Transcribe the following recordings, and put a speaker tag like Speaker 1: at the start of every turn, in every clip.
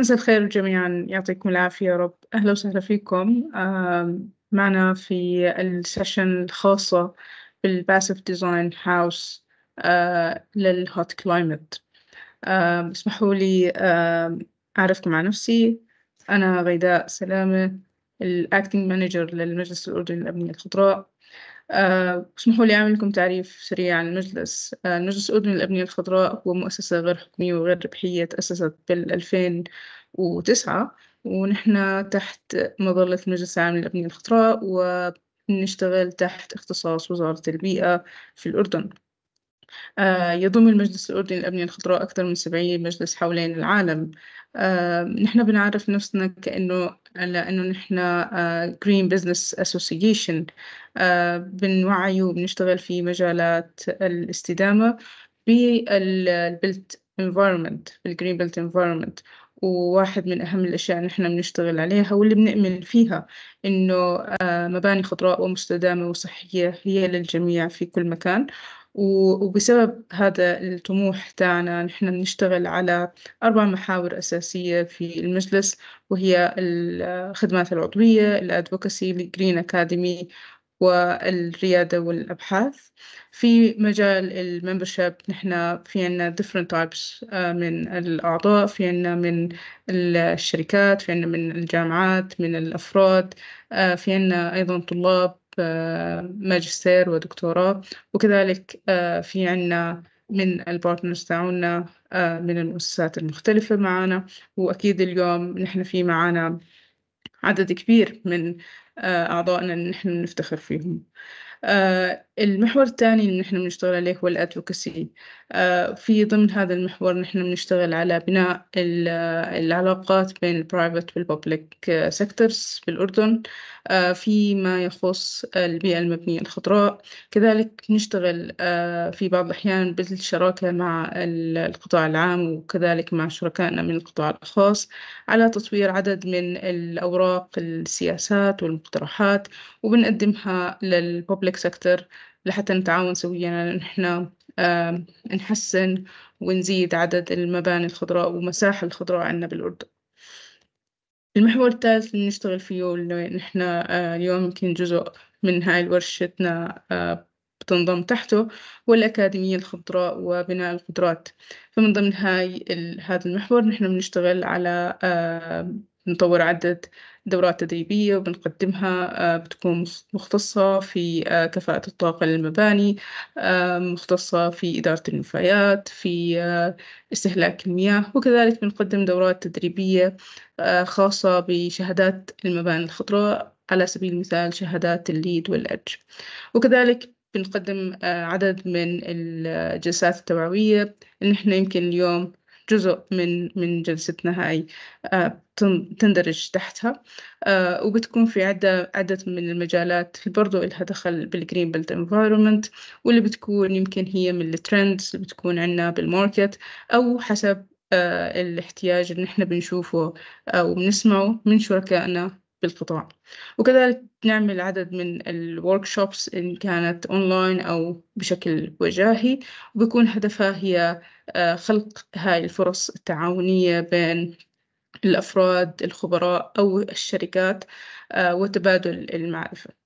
Speaker 1: مساء الخير
Speaker 2: جميعا يعطيكم العافية يا رب أهلا وسهلا فيكم معنا في السيشن الخاصة بالباسف ديزاين هاوس آه، للهوت كلايمت اسمحوا لي أعرفكم عن نفسي أنا غيداء سلامة الأكتنج مانجر للمجلس الأردني للأبنية الخضراء آه، اسمحوا لي أعمل لكم تعريف سريع عن المجلس المجلس آه، الأردني للأبنية الخضراء هو مؤسسة غير حكومية وغير ربحية تأسست بالألفين وتسعة ونحن تحت مظلة المجلس العام للأبنية الخضراء ونشتغل تحت اختصاص وزارة البيئة في الأردن آه، يضم المجلس الأردني للأبنية الخضراء أكثر من 70 مجلس حولين العالم آه، نحن بنعرف نفسنا كأنه لأنه نحن آه، Green Business Association بنوعي وبنشتغل في مجالات الاستدامة بالبلت environment بالجرين بيلت environment وواحد من أهم الأشياء اللي نحن بنشتغل عليها واللي بنؤمن فيها إنه مباني خضراء ومستدامة وصحية هي للجميع في كل مكان وبسبب هذا الطموح تاعنا نحن نشتغل على أربع محاور أساسية في المجلس وهي الخدمات العضوية الأدفوكسي الجرين أكاديمي والريادة والأبحاث في مجال الممبرشيب نحن في عنا different types آه، من الأعضاء في عنا من الشركات في عنا من الجامعات من الأفراد آه، في عنا أيضا طلاب ماجستير ودكتوراه وكذلك آه، في عنا من البارتنرز تاعونا آه، من المؤسسات المختلفة معانا وأكيد اليوم نحن في معانا عدد كبير من آه، أعضائنا نحن نفتخر فيهم آه المحور الثاني اللي نحن بنشتغل عليه هو الأدفوكسي آه في ضمن هذا المحور نحن بنشتغل على بناء العلاقات بين البرايفت والببليك سيكتورز بالأردن آه فيما يخص البيئة المبنية الخضراء كذلك نشتغل آه في بعض الأحيان بالشراكة مع القطاع العام وكذلك مع شركائنا من القطاع الخاص على تطوير عدد من الأوراق السياسات والمقترحات وبنقدمها للببليك public sector لحتى نتعاون سويا يعني نحن نحسن ونزيد عدد المباني الخضراء ومساحة الخضراء عندنا بالأردن المحور الثالث اللي نشتغل فيه اللي نحن آه، اليوم يمكن جزء من هاي ورشتنا آه، بتنضم تحته هو الأكاديمية الخضراء وبناء القدرات فمن ضمن هاي هذا المحور نحن بنشتغل على نطور عدة دورات تدريبية وبنقدمها آه، بتكون مختصة في آه، كفاءة الطاقة للمباني مختصة في إدارة النفايات في آه، استهلاك المياه وكذلك بنقدم دورات تدريبية خاصة بشهادات المباني الخضراء على سبيل المثال شهادات الليد والأج وكذلك بنقدم عدد من الجلسات التوعوية إن إحنا يمكن اليوم جزء من من جلستنا هاي آه، تندرج تحتها آه، وبتكون في عدة عدة من المجالات اللي برضو إلها دخل بالجرين بيلت انفايرمنت واللي بتكون يمكن هي من الترندز اللي بتكون عنا بالماركت أو حسب آه، الاحتياج اللي نحن بنشوفه أو بنسمعه من شركائنا بالقطاع وكذلك نعمل عدد من الوركشوبس إن كانت أونلاين أو بشكل وجاهي وبيكون هدفها هي آه، خلق هاي الفرص التعاونية بين الأفراد الخبراء أو الشركات آه، وتبادل المعرفة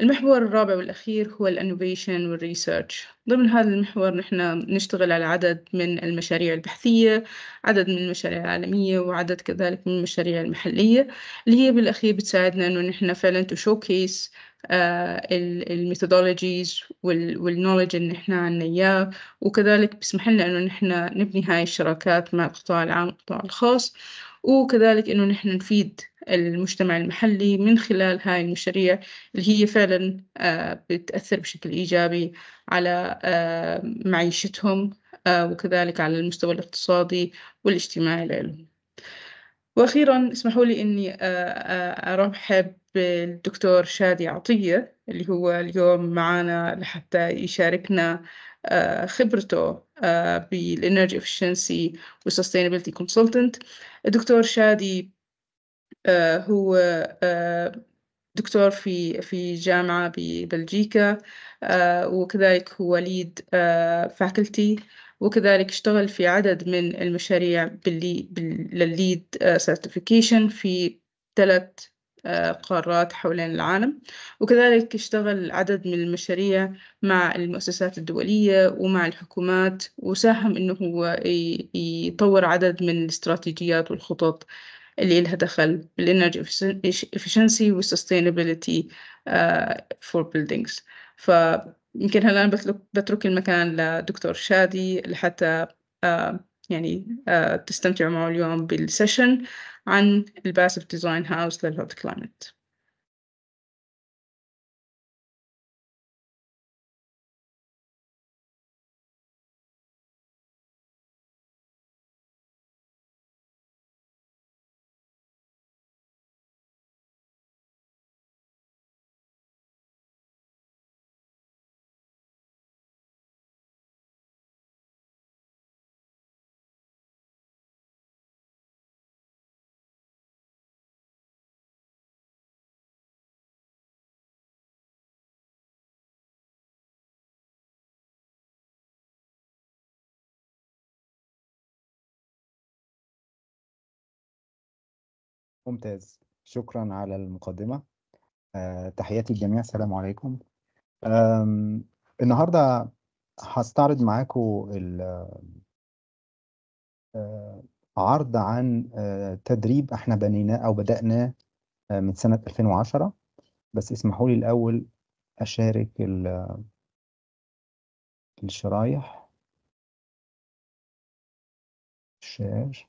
Speaker 2: المحور الرابع والأخير هو الانوفيشن والريسيرش ضمن هذا المحور نحن نشتغل على عدد من المشاريع البحثية عدد من المشاريع العالمية وعدد كذلك من المشاريع المحلية اللي هي بالأخير بتساعدنا أنه نحن فعلا تشوكيس showcase آه، الميثودولوجيز والنولج اللي نحن عنا إياه وكذلك بسمح لنا أنه نحن نبني هاي الشراكات مع القطاع العام والقطاع الخاص وكذلك أنه نحن نفيد المجتمع المحلي من خلال هاي المشاريع اللي هي فعلا آه، بتأثر بشكل إيجابي على آه، معيشتهم آه، وكذلك على المستوى الاقتصادي والاجتماعي لهم وأخيرا اسمحوا لي أني أرحب بالدكتور شادي عطية اللي هو اليوم معنا لحتى يشاركنا خبرته بالانرجي efficiency و sustainability consultant الدكتور شادي آه، هو آه، دكتور في في جامعة ببلجيكا آه، وكذلك هو ليد فاكلتي وكذلك اشتغل في عدد من المشاريع باللي للليد سيرتيفيكيشن في ثلاث قارات حولين العالم وكذلك اشتغل عدد من المشاريع مع المؤسسات الدولية ومع الحكومات وساهم أنه هو يطور عدد من الاستراتيجيات والخطط اللي لها دخل بالإنرجي efficiency و sustainability آه، for buildings فيمكن هلا أنا بترك, بترك المكان لدكتور شادي لحتى آه، يعني آه، تستمتعوا معه اليوم بالسيشن عن الباسف ديزاين هاوس للهوت كلايمت
Speaker 3: ممتاز شكرا على المقدمة أه تحياتي للجميع السلام عليكم النهاردة هستعرض معاكم آه، عرض عن آه، تدريب احنا بنيناه او بدأناه آه، من سنة 2010 بس اسمحوا لي الأول أشارك الشرايح
Speaker 1: شير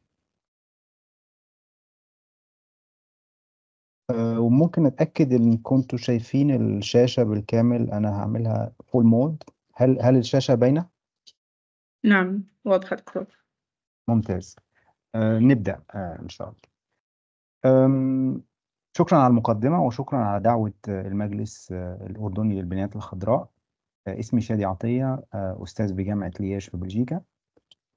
Speaker 3: آه، وممكن اتاكد ان كنتوا شايفين الشاشه بالكامل انا هعملها فول مود هل هل الشاشه باينه
Speaker 2: نعم واضحة دكتور
Speaker 3: ممتاز آه، نبدا آه، ان شاء الله شكرا على المقدمه وشكرا على دعوه آه، المجلس آه، الاردني للبنايات الخضراء آه، اسمي شادي عطيه آه، استاذ بجامعه لياش في بلجيكا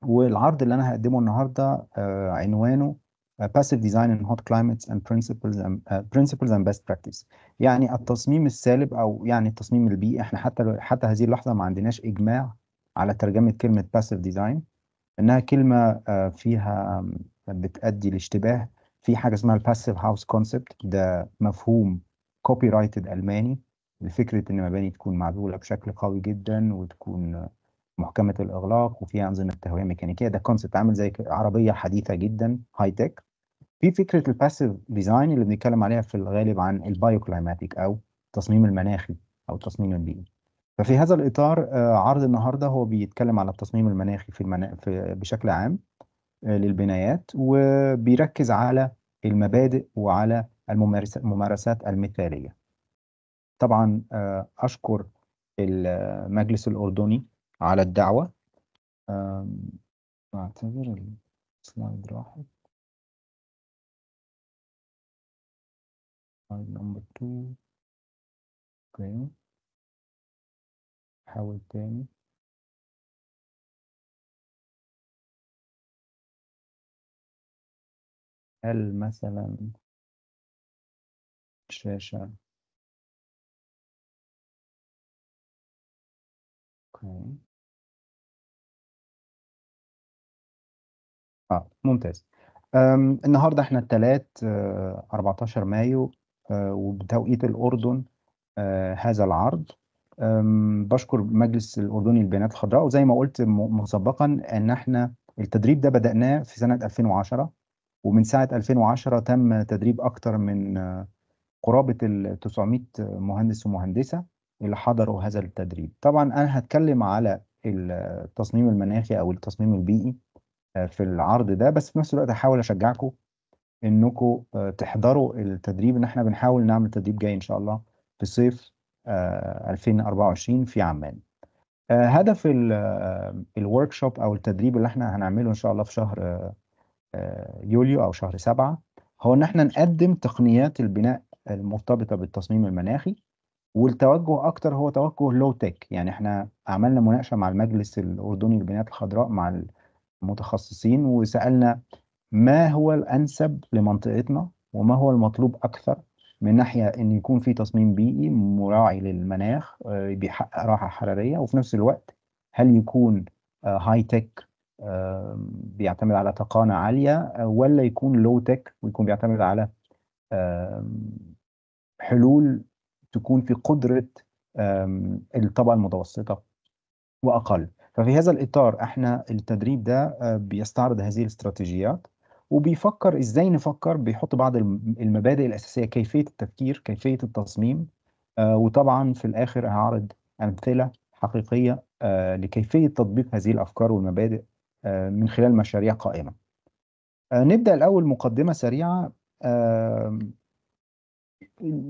Speaker 3: والعرض اللي انا هقدمه النهارده آه، عنوانه Uh, passive design in hot climates and principles and uh, principles and best practice يعني التصميم السالب او يعني التصميم البيئي احنا حتى حتى هذه اللحظه ما عندناش اجماع على ترجمه كلمه passive design انها كلمه uh, فيها um, بتؤدي لاشتباه في حاجه اسمها الباسيف هاوس كونسبت ده مفهوم كوبي رايتد الماني لفكره ان مباني تكون معزوله بشكل قوي جدا وتكون محكمه الاغلاق وفيها انظمه تهويه ميكانيكيه ده كونسيبت عامل زي عربيه حديثه جدا هاي تك في فكره الباسيف ديزاين اللي بنتكلم عليها في الغالب عن البايو كلايماتيك او التصميم المناخي او التصميم البيئي ففي هذا الاطار آه، عرض النهارده هو بيتكلم على التصميم المناخي في, المنا... في بشكل عام آه، للبنايات وبيركز على المبادئ وعلى الممارسات المثاليه طبعا آه، اشكر المجلس الاردني على الدعوة أم، أعتبر السلايد راحت
Speaker 1: سلايد نمبر 2 حاول تاني هل مثلا الشاشة اوكي
Speaker 3: اه ممتاز أم، النهارده احنا الثلاث 14 آه، مايو آه، وبتوقيت الأردن آه، هذا العرض أم، بشكر مجلس الأردني للبيانات الخضراء وزي ما قلت مسبقا ان احنا التدريب ده بدأناه في سنة 2010 ومن ساعة 2010 تم تدريب أكثر من آه، قرابة ال 900 مهندس ومهندسة اللي حضروا هذا التدريب طبعا أنا هتكلم على التصميم المناخي أو التصميم البيئي في العرض ده بس في نفس الوقت هحاول اشجعكم انكم آه، تحضروا التدريب ان احنا بنحاول نعمل تدريب جاي ان شاء الله في صيف 2024 آه، في عمان آه، هدف الورك شوب او التدريب اللي احنا هنعمله ان شاء الله في شهر يوليو او شهر سبعة هو ان احنا نقدم تقنيات البناء المرتبطه بالتصميم المناخي والتوجه اكتر هو توجه لو تك يعني احنا عملنا مناقشه مع المجلس الاردني للبنايات الخضراء مع متخصصين وسالنا ما هو الانسب لمنطقتنا وما هو المطلوب اكثر من ناحيه ان يكون في تصميم بيئي مراعي للمناخ آه، بيحقق راحه حراريه وفي نفس الوقت هل يكون هاي آه، آه، تك بيعتمد على تقانه عاليه ولا يكون لو تك ويكون بيعتمد على حلول تكون في قدره الطبقه المتوسطه واقل ففي هذا الإطار احنا التدريب ده آه، بيستعرض هذه الاستراتيجيات وبيفكر ازاي نفكر بيحط بعض المبادئ الأساسية كيفية التفكير كيفية التصميم آه، وطبعا في الآخر هعرض أمثلة حقيقية آه، لكيفية تطبيق هذه الأفكار والمبادئ من خلال مشاريع قائمة نبدأ الأول مقدمة سريعة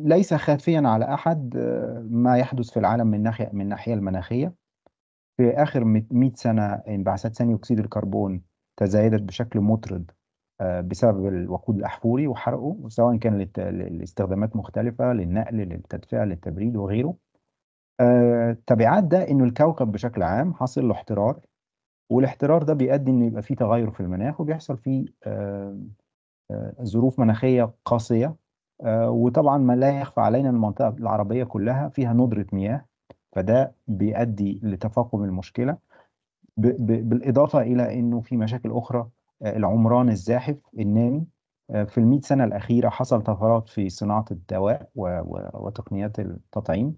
Speaker 3: ليس خافيا على أحد ما يحدث في العالم من ناحية من الناحية المناخية في آخر 100 سنة انبعاثات ثاني أكسيد الكربون تزايدت بشكل مطرد آه، بسبب الوقود الأحفوري وحرقه سواء كان لاستخدامات مختلفة للنقل للتدفئة للتبريد وغيره آه، تبعات ده إنه الكوكب بشكل عام حاصل له احترار والاحترار ده بيؤدي ان يبقى فيه تغير في المناخ وبيحصل فيه آه، ظروف مناخية قاسية وطبعا ما لا يخفى علينا المنطقة العربية كلها فيها ندرة مياه فده بيؤدي لتفاقم المشكله ب ب بالاضافه الى انه في مشاكل اخرى آه، العمران الزاحف النامي آه، في المئة سنة الأخيرة حصل طفرات في صناعة الدواء وتقنيات التطعيم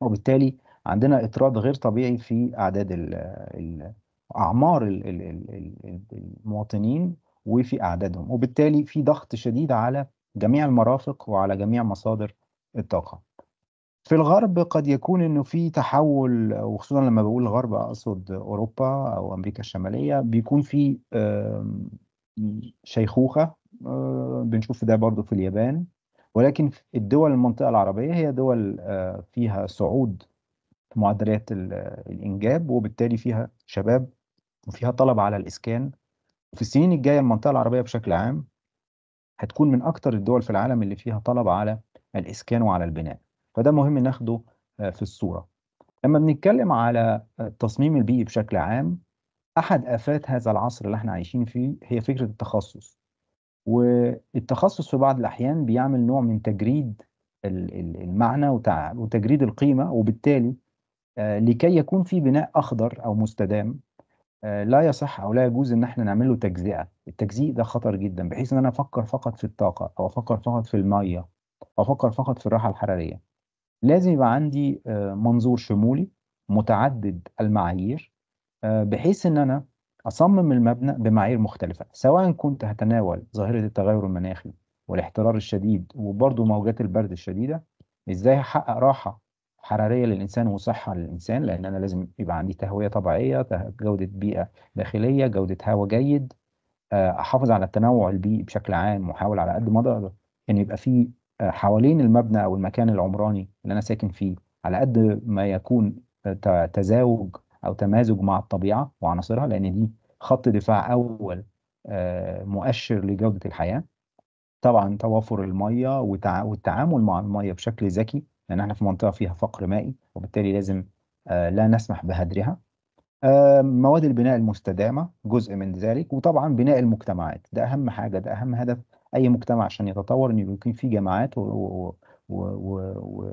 Speaker 3: وبالتالي عندنا إطراد غير طبيعي في أعداد أعمار المواطنين وفي أعدادهم وبالتالي في ضغط شديد على جميع المرافق وعلى جميع مصادر الطاقة في الغرب قد يكون انه في تحول وخصوصا لما بقول الغرب اقصد اوروبا او امريكا الشماليه بيكون في شيخوخه بنشوف ده برضو في اليابان ولكن الدول المنطقه العربيه هي دول آه، فيها صعود في معدلات الانجاب وبالتالي فيها شباب وفيها طلب على الاسكان في السنين الجايه المنطقه العربيه بشكل عام هتكون من اكثر الدول في العالم اللي فيها طلب على الاسكان وعلى البناء فده مهم ناخده آه، في الصورة لما بنتكلم على التصميم آه، البيئي بشكل عام أحد آفات هذا العصر اللي احنا عايشين فيه هي فكرة التخصص والتخصص في بعض الأحيان بيعمل نوع من تجريد المعنى وتجريد القيمة وبالتالي آه، لكي يكون في بناء أخضر أو مستدام لا يصح أو لا يجوز إن احنا نعمل له تجزئة التجزئة ده خطر جدا بحيث إن أنا أفكر فقط في الطاقة أو أفكر فقط في المية أو أفكر فقط في الراحة الحرارية لازم يبقى عندي آه، منظور شمولي متعدد المعايير آه، بحيث ان انا اصمم المبنى بمعايير مختلفه سواء كنت هتناول ظاهره التغير المناخي والاحترار الشديد وبرضه موجات البرد الشديده ازاي هحقق راحه حراريه للانسان وصحه للانسان لان انا لازم يبقى عندي تهويه طبيعيه جوده بيئه داخليه جوده هواء جيد آه، احافظ على التنوع البيئي بشكل عام واحاول على قد ما اقدر ان يعني يبقى في آه، حوالين المبنى او المكان العمراني اللي انا ساكن فيه على قد ما يكون آه، تزاوج او تمازج مع الطبيعه وعناصرها لان دي خط دفاع اول آه، مؤشر لجوده الحياه طبعا توافر الميه والتعامل مع الميه بشكل ذكي لان احنا في منطقه فيها فقر مائي وبالتالي لازم لا نسمح بهدرها مواد البناء المستدامه جزء من ذلك وطبعا بناء المجتمعات ده اهم حاجه ده اهم هدف اي مجتمع عشان يتطور ان يكون في جماعات و, و, و, و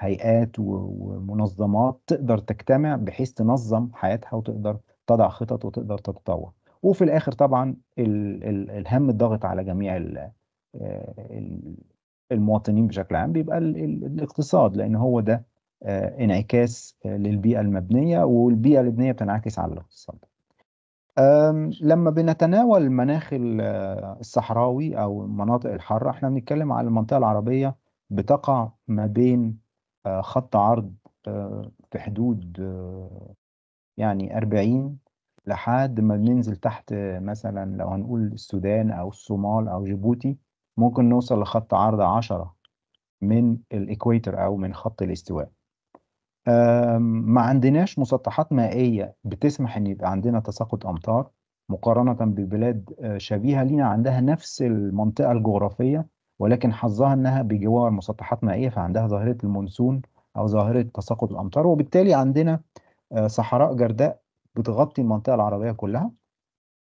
Speaker 3: هيئات ومنظمات تقدر تجتمع بحيث تنظم حياتها وتقدر تضع خطط وتقدر تتطور وفي الاخر طبعا ال ال الهم الضاغط على جميع ال آه، المواطنين بشكل عام بيبقى الاقتصاد لان هو ده آه، انعكاس آه، للبيئه المبنيه والبيئه المبنيه بتنعكس على الاقتصاد لما بنتناول مناخ الصحراوي أو المناطق الحارة احنا بنتكلم على المنطقة العربية بتقع ما بين آه، خط عرض آه، في حدود آه، يعني 40 لحد ما بننزل تحت مثلا لو هنقول السودان أو الصومال أو جيبوتي ممكن نوصل لخط عرض 10 من الإكويتر أو من خط الاستواء ما عندناش مسطحات مائية بتسمح إن يبقى عندنا تساقط أمطار مقارنة ببلاد آه، شبيهة لينا عندها نفس المنطقة الجغرافية ولكن حظها إنها بجوار مسطحات مائية فعندها ظاهرة المونسون أو ظاهرة تساقط الأمطار وبالتالي عندنا آه، صحراء جرداء بتغطي المنطقة العربية كلها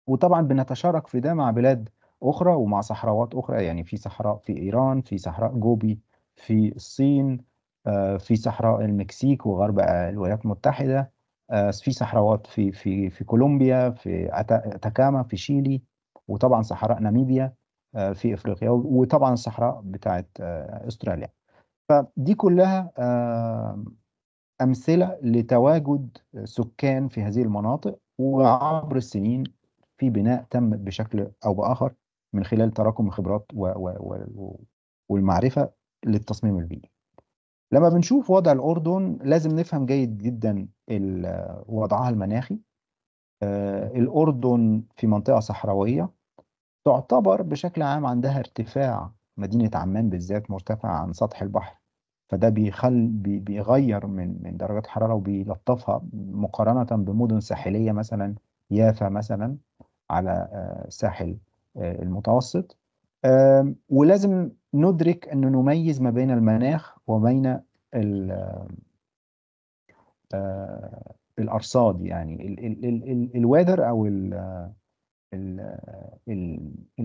Speaker 3: وطبعا بنتشارك في ده مع بلاد أخرى ومع صحراوات أخرى يعني في صحراء في إيران في صحراء جوبي في الصين آه، في صحراء المكسيك وغرب الولايات المتحدة آه، في صحراوات في في في كولومبيا في تاكاما في شيلي وطبعا صحراء ناميبيا آه، في افريقيا وطبعا الصحراء بتاعت استراليا فدي كلها امثله لتواجد سكان في هذه المناطق وعبر السنين في بناء تم بشكل او باخر من خلال تراكم الخبرات والمعرفه للتصميم البيئي لما بنشوف وضع الأردن لازم نفهم جيد جدا وضعها المناخي آه، الأردن في منطقة صحراوية تعتبر بشكل عام عندها ارتفاع مدينة عمان بالذات مرتفعة عن سطح البحر فده بيخل بيغير من من درجات الحرارة وبيلطفها مقارنة بمدن ساحلية مثلا يافا مثلا على آه، ساحل آه، المتوسط ولازم ندرك أن نميز ما بين المناخ وبين آه، الأرصاد يعني الوادر أو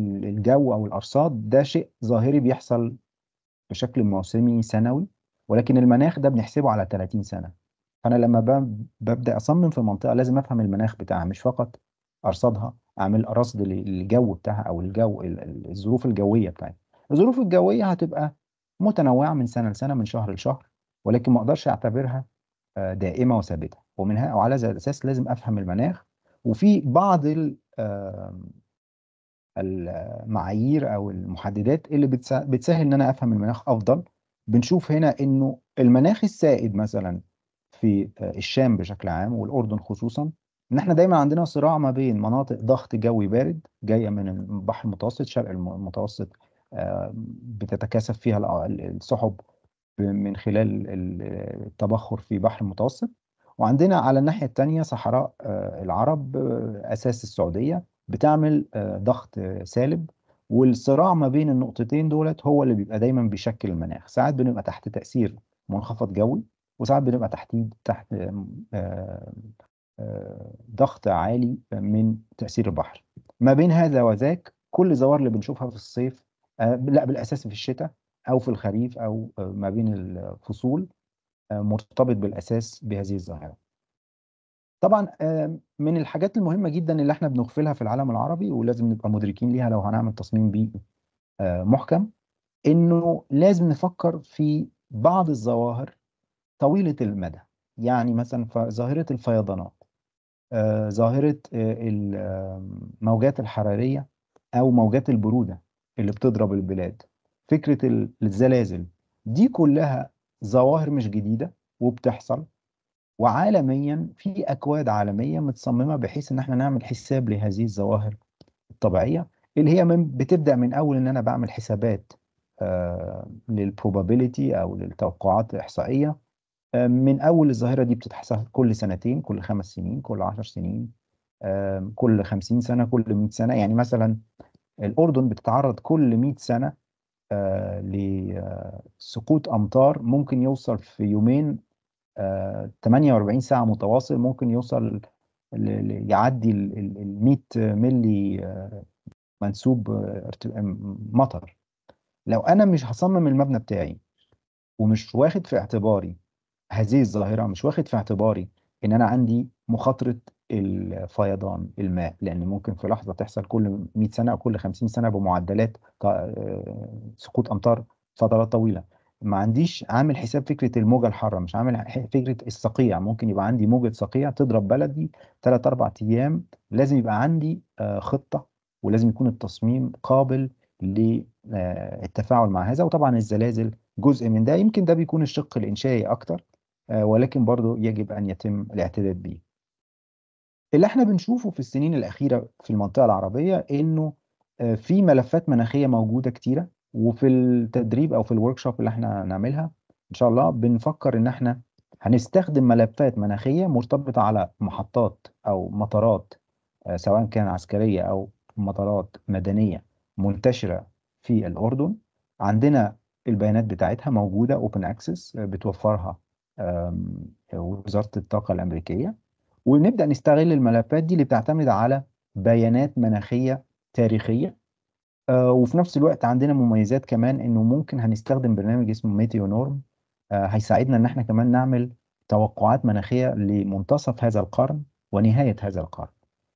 Speaker 3: الجو أو الأرصاد ده شيء ظاهري بيحصل بشكل موسمي سنوي ولكن المناخ ده بنحسبه على 30 سنة فأنا لما ببدأ أصمم في منطقة لازم أفهم المناخ بتاعها مش فقط أرصادها أعمل رصد للجو بتاعها أو الجو الظروف الجوية بتاعتها الظروف الجوية هتبقى متنوعة من سنة لسنة من شهر لشهر ولكن ما اقدرش اعتبرها آه، دائمة وثابتة ومنها وعلى هذا الأساس لازم أفهم المناخ وفي بعض المعايير أو المحددات اللي بتسهل إن أنا أفهم المناخ أفضل بنشوف هنا إنه المناخ السائد مثلا في آه، الشام بشكل عام والأردن خصوصا إن إحنا دايما عندنا صراع ما بين مناطق ضغط جوي بارد جاية من البحر المتوسط شرق المتوسط بتتكاثف فيها السحب من خلال التبخر في بحر المتوسط وعندنا على الناحية الثانيه صحراء آه، العرب آه، أساس السعودية بتعمل آه، ضغط سالب والصراع ما بين النقطتين دولت هو اللي بيبقى دايما بيشكل المناخ ساعات بنبقى تحت تأثير منخفض جوي وساعات بنبقى تحت تحت ضغط عالي من تأثير البحر ما بين هذا وذاك كل الظواهر اللي بنشوفها في الصيف آه، لا بالاساس في الشتاء او في الخريف او آه، ما بين الفصول آه، مرتبط بالاساس بهذه الظاهره طبعا من الحاجات المهمه جدا اللي احنا بنغفلها في العالم العربي ولازم نبقى مدركين ليها لو هنعمل تصميم بيئي محكم انه لازم نفكر في بعض الظواهر طويله المدى يعني مثلا ظاهره الفيضانات ظاهره الموجات الحراريه او موجات البروده اللي بتضرب البلاد فكرة الزلازل دي كلها ظواهر مش جديدة وبتحصل وعالميا في أكواد عالمية متصممة بحيث إن احنا نعمل حساب لهذه الظواهر الطبيعية اللي هي من بتبدأ من أول إن أنا بعمل حسابات آه، للبروبابيليتي أو للتوقعات الإحصائية آه، من أول الظاهرة دي بتتحصل كل سنتين كل خمس سنين كل عشر سنين آه، كل خمسين سنة كل مئة سنة يعني مثلا الأردن بتتعرض كل 100 سنة آه، لسقوط آه، أمطار ممكن يوصل في يومين 48 آه، ساعة متواصل ممكن يوصل يعدي ال 100 ملي منسوب مطر لو أنا مش هصمم المبنى بتاعي ومش واخد في اعتباري هذه الظاهرة مش واخد في اعتباري إن أنا عندي مخاطرة الفيضان الماء لان ممكن في لحظه تحصل كل 100 سنه او كل 50 سنه بمعدلات آه، سقوط امطار فترات طويله ما عنديش عامل حساب فكره الموجه الحاره مش عامل فكره الصقيع ممكن يبقى عندي موجه صقيع تضرب بلدي 3 4 ايام لازم يبقى عندي آه، خطه ولازم يكون التصميم قابل للتفاعل آه، مع هذا وطبعا الزلازل جزء من ده يمكن ده بيكون الشق الانشائي اكتر ولكن برضه يجب ان يتم الاعتداد بيه اللي احنا بنشوفه في السنين الأخيرة في المنطقة العربية إنه آه، في ملفات مناخية موجودة كتيرة وفي التدريب أو في الورك شوب اللي احنا هنعملها إن شاء الله بنفكر إن احنا هنستخدم ملفات مناخية مرتبطة على محطات أو مطارات آه، سواء كان عسكرية أو مطارات مدنية منتشرة في الأردن عندنا البيانات بتاعتها موجودة اوبن اكسس آه، بتوفرها وزارة الطاقة الأمريكية ونبدا نستغل الملفات دي اللي بتعتمد على بيانات مناخيه تاريخيه آه، وفي نفس الوقت عندنا مميزات كمان انه ممكن هنستخدم برنامج اسمه ميتيونورم نورم آه، هيساعدنا ان احنا كمان نعمل توقعات مناخيه لمنتصف هذا القرن ونهايه هذا القرن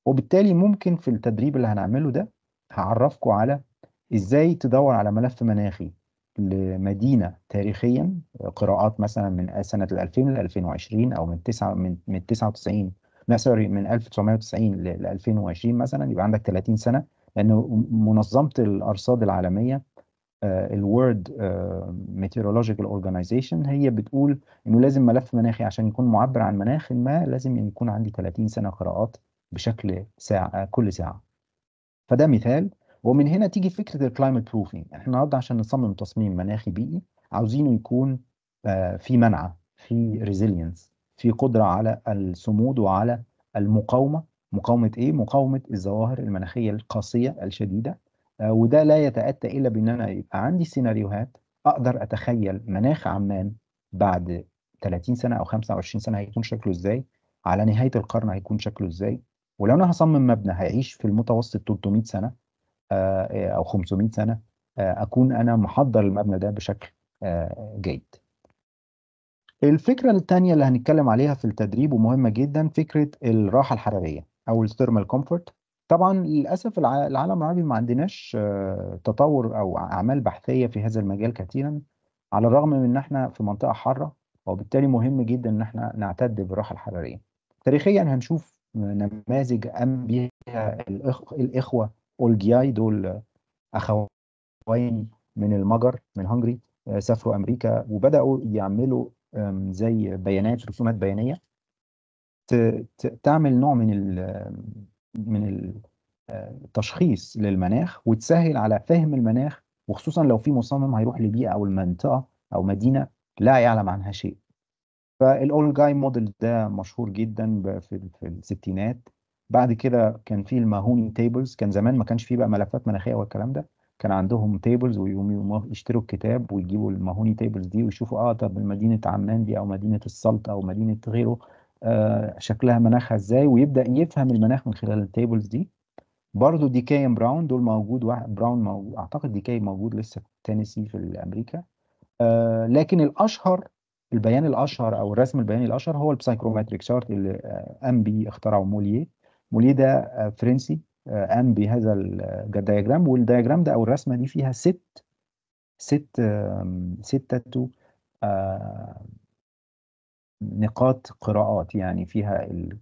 Speaker 3: وبالتالي ممكن في التدريب اللي هنعمله ده هعرفكم على ازاي تدور على ملف مناخي لمدينة تاريخيا قراءات مثلا من سنة 2000 ل 2020 أو من 9 من من 99 لا سوري من 1990 ل 2020 مثلا يبقى عندك 30 سنة لأن منظمة الأرصاد العالمية الورد ميتيرولوجيكال اورجانيزيشن هي بتقول انه لازم ملف مناخي عشان يكون معبر عن مناخ ما لازم يكون عندي 30 سنه قراءات بشكل ساعه كل ساعه فده مثال ومن هنا تيجي فكره الكلايمت يعني بروفنج احنا النهارده عشان نصمم تصميم مناخي بيئي عاوزينه يكون آه، في منعه في ريزيلينس في قدره على الصمود وعلى المقاومه مقاومه ايه مقاومه الظواهر المناخيه القاسيه الشديده آه، وده لا يتاتى الا بان انا يبقى عندي سيناريوهات اقدر اتخيل مناخ عمان بعد 30 سنه او 25 سنه هيكون شكله ازاي على نهايه القرن هيكون شكله ازاي ولو انا هصمم مبنى هيعيش في المتوسط 300 سنه آه، او 500 سنه آه، اكون انا محضر المبنى ده بشكل آه، جيد الفكره الثانيه اللي هنتكلم عليها في التدريب ومهمه جدا فكره الراحه الحراريه او الثيرمال كومفورت طبعا للاسف العالم العربي ما عندناش تطور او اعمال بحثيه في هذا المجال كثيرا على الرغم من ان احنا في منطقه حاره وبالتالي مهم جدا ان احنا نعتد بالراحه الحراريه تاريخيا هنشوف نماذج ام بيها الاخوه اولجياي دول اخوين من المجر من هنجري آه، سافروا امريكا وبداوا يعملوا زي بيانات رسومات بيانيه تعمل نوع من من التشخيص آه، للمناخ وتسهل على فهم المناخ وخصوصا لو في مصمم هيروح لبيئه او المنطقه او مدينه لا يعلم عنها شيء فالاول جاي موديل ده مشهور جدا في الستينات بعد كده كان في الماهوني تيبلز كان زمان ما كانش فيه بقى ملفات مناخيه والكلام ده كان عندهم تيبلز ويقوموا يشتروا الكتاب ويجيبوا الماهوني تيبلز دي ويشوفوا اه طب مدينه عمان دي او مدينه السلط او مدينه غيره آه شكلها مناخها ازاي ويبدا يفهم المناخ من خلال التيبلز دي برضه ديكاي براون دول موجود واحد براون موجود اعتقد ديكاي موجود لسه في تينيسي في امريكا آه لكن الاشهر البيان الاشهر او الرسم البياني الاشهر هو البسايكروماتريك شارت اللي آه، ام بي اخترعه موليه ده آه، فرنسي آه، قام بهذا الدياجرام آه، والدياجرام ده او الرسمه دي فيها ست ست ستة نقاط قراءات يعني فيها ال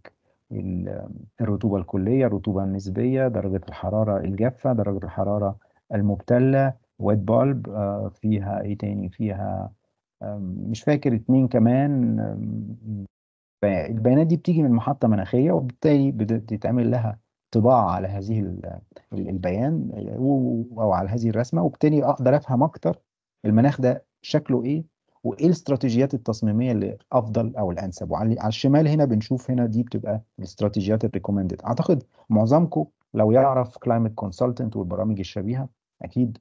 Speaker 3: الرطوبة الكلية الرطوبة النسبية درجة الحرارة الجافة درجة الحرارة المبتلة ويت بالب فيها ايه تاني فيها مش فاكر اتنين كمان فالبيانات دي بتيجي من محطة مناخية وبالتالي بتتعمل لها طباعة على هذه البيان أو على هذه الرسمة وبالتالي أقدر أفهم أكتر المناخ ده شكله إيه وإيه الاستراتيجيات التصميمية اللي أفضل أو الأنسب وعلى الشمال هنا بنشوف هنا دي بتبقى الاستراتيجيات الريكومندد أعتقد معظمكم لو يعرف كلايمت كونسلتنت والبرامج الشبيهة أكيد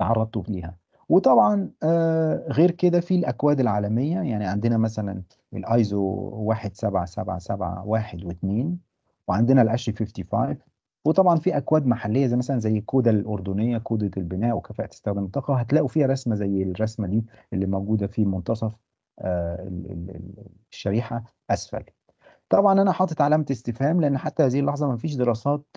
Speaker 3: تعرضتوا ليها وطبعا آه، غير كده في الاكواد العالميه يعني عندنا مثلا الايزو 17771 و2 وعندنا الاش 55 وطبعا في اكواد محليه زي مثلا زي الكوده الاردنيه كوده البناء وكفاءه استخدام الطاقه هتلاقوا فيها رسمه زي الرسمه دي اللي موجوده في منتصف آه، الشريحه اسفل طبعا انا حاطط علامه استفهام لان حتى هذه اللحظه ما فيش دراسات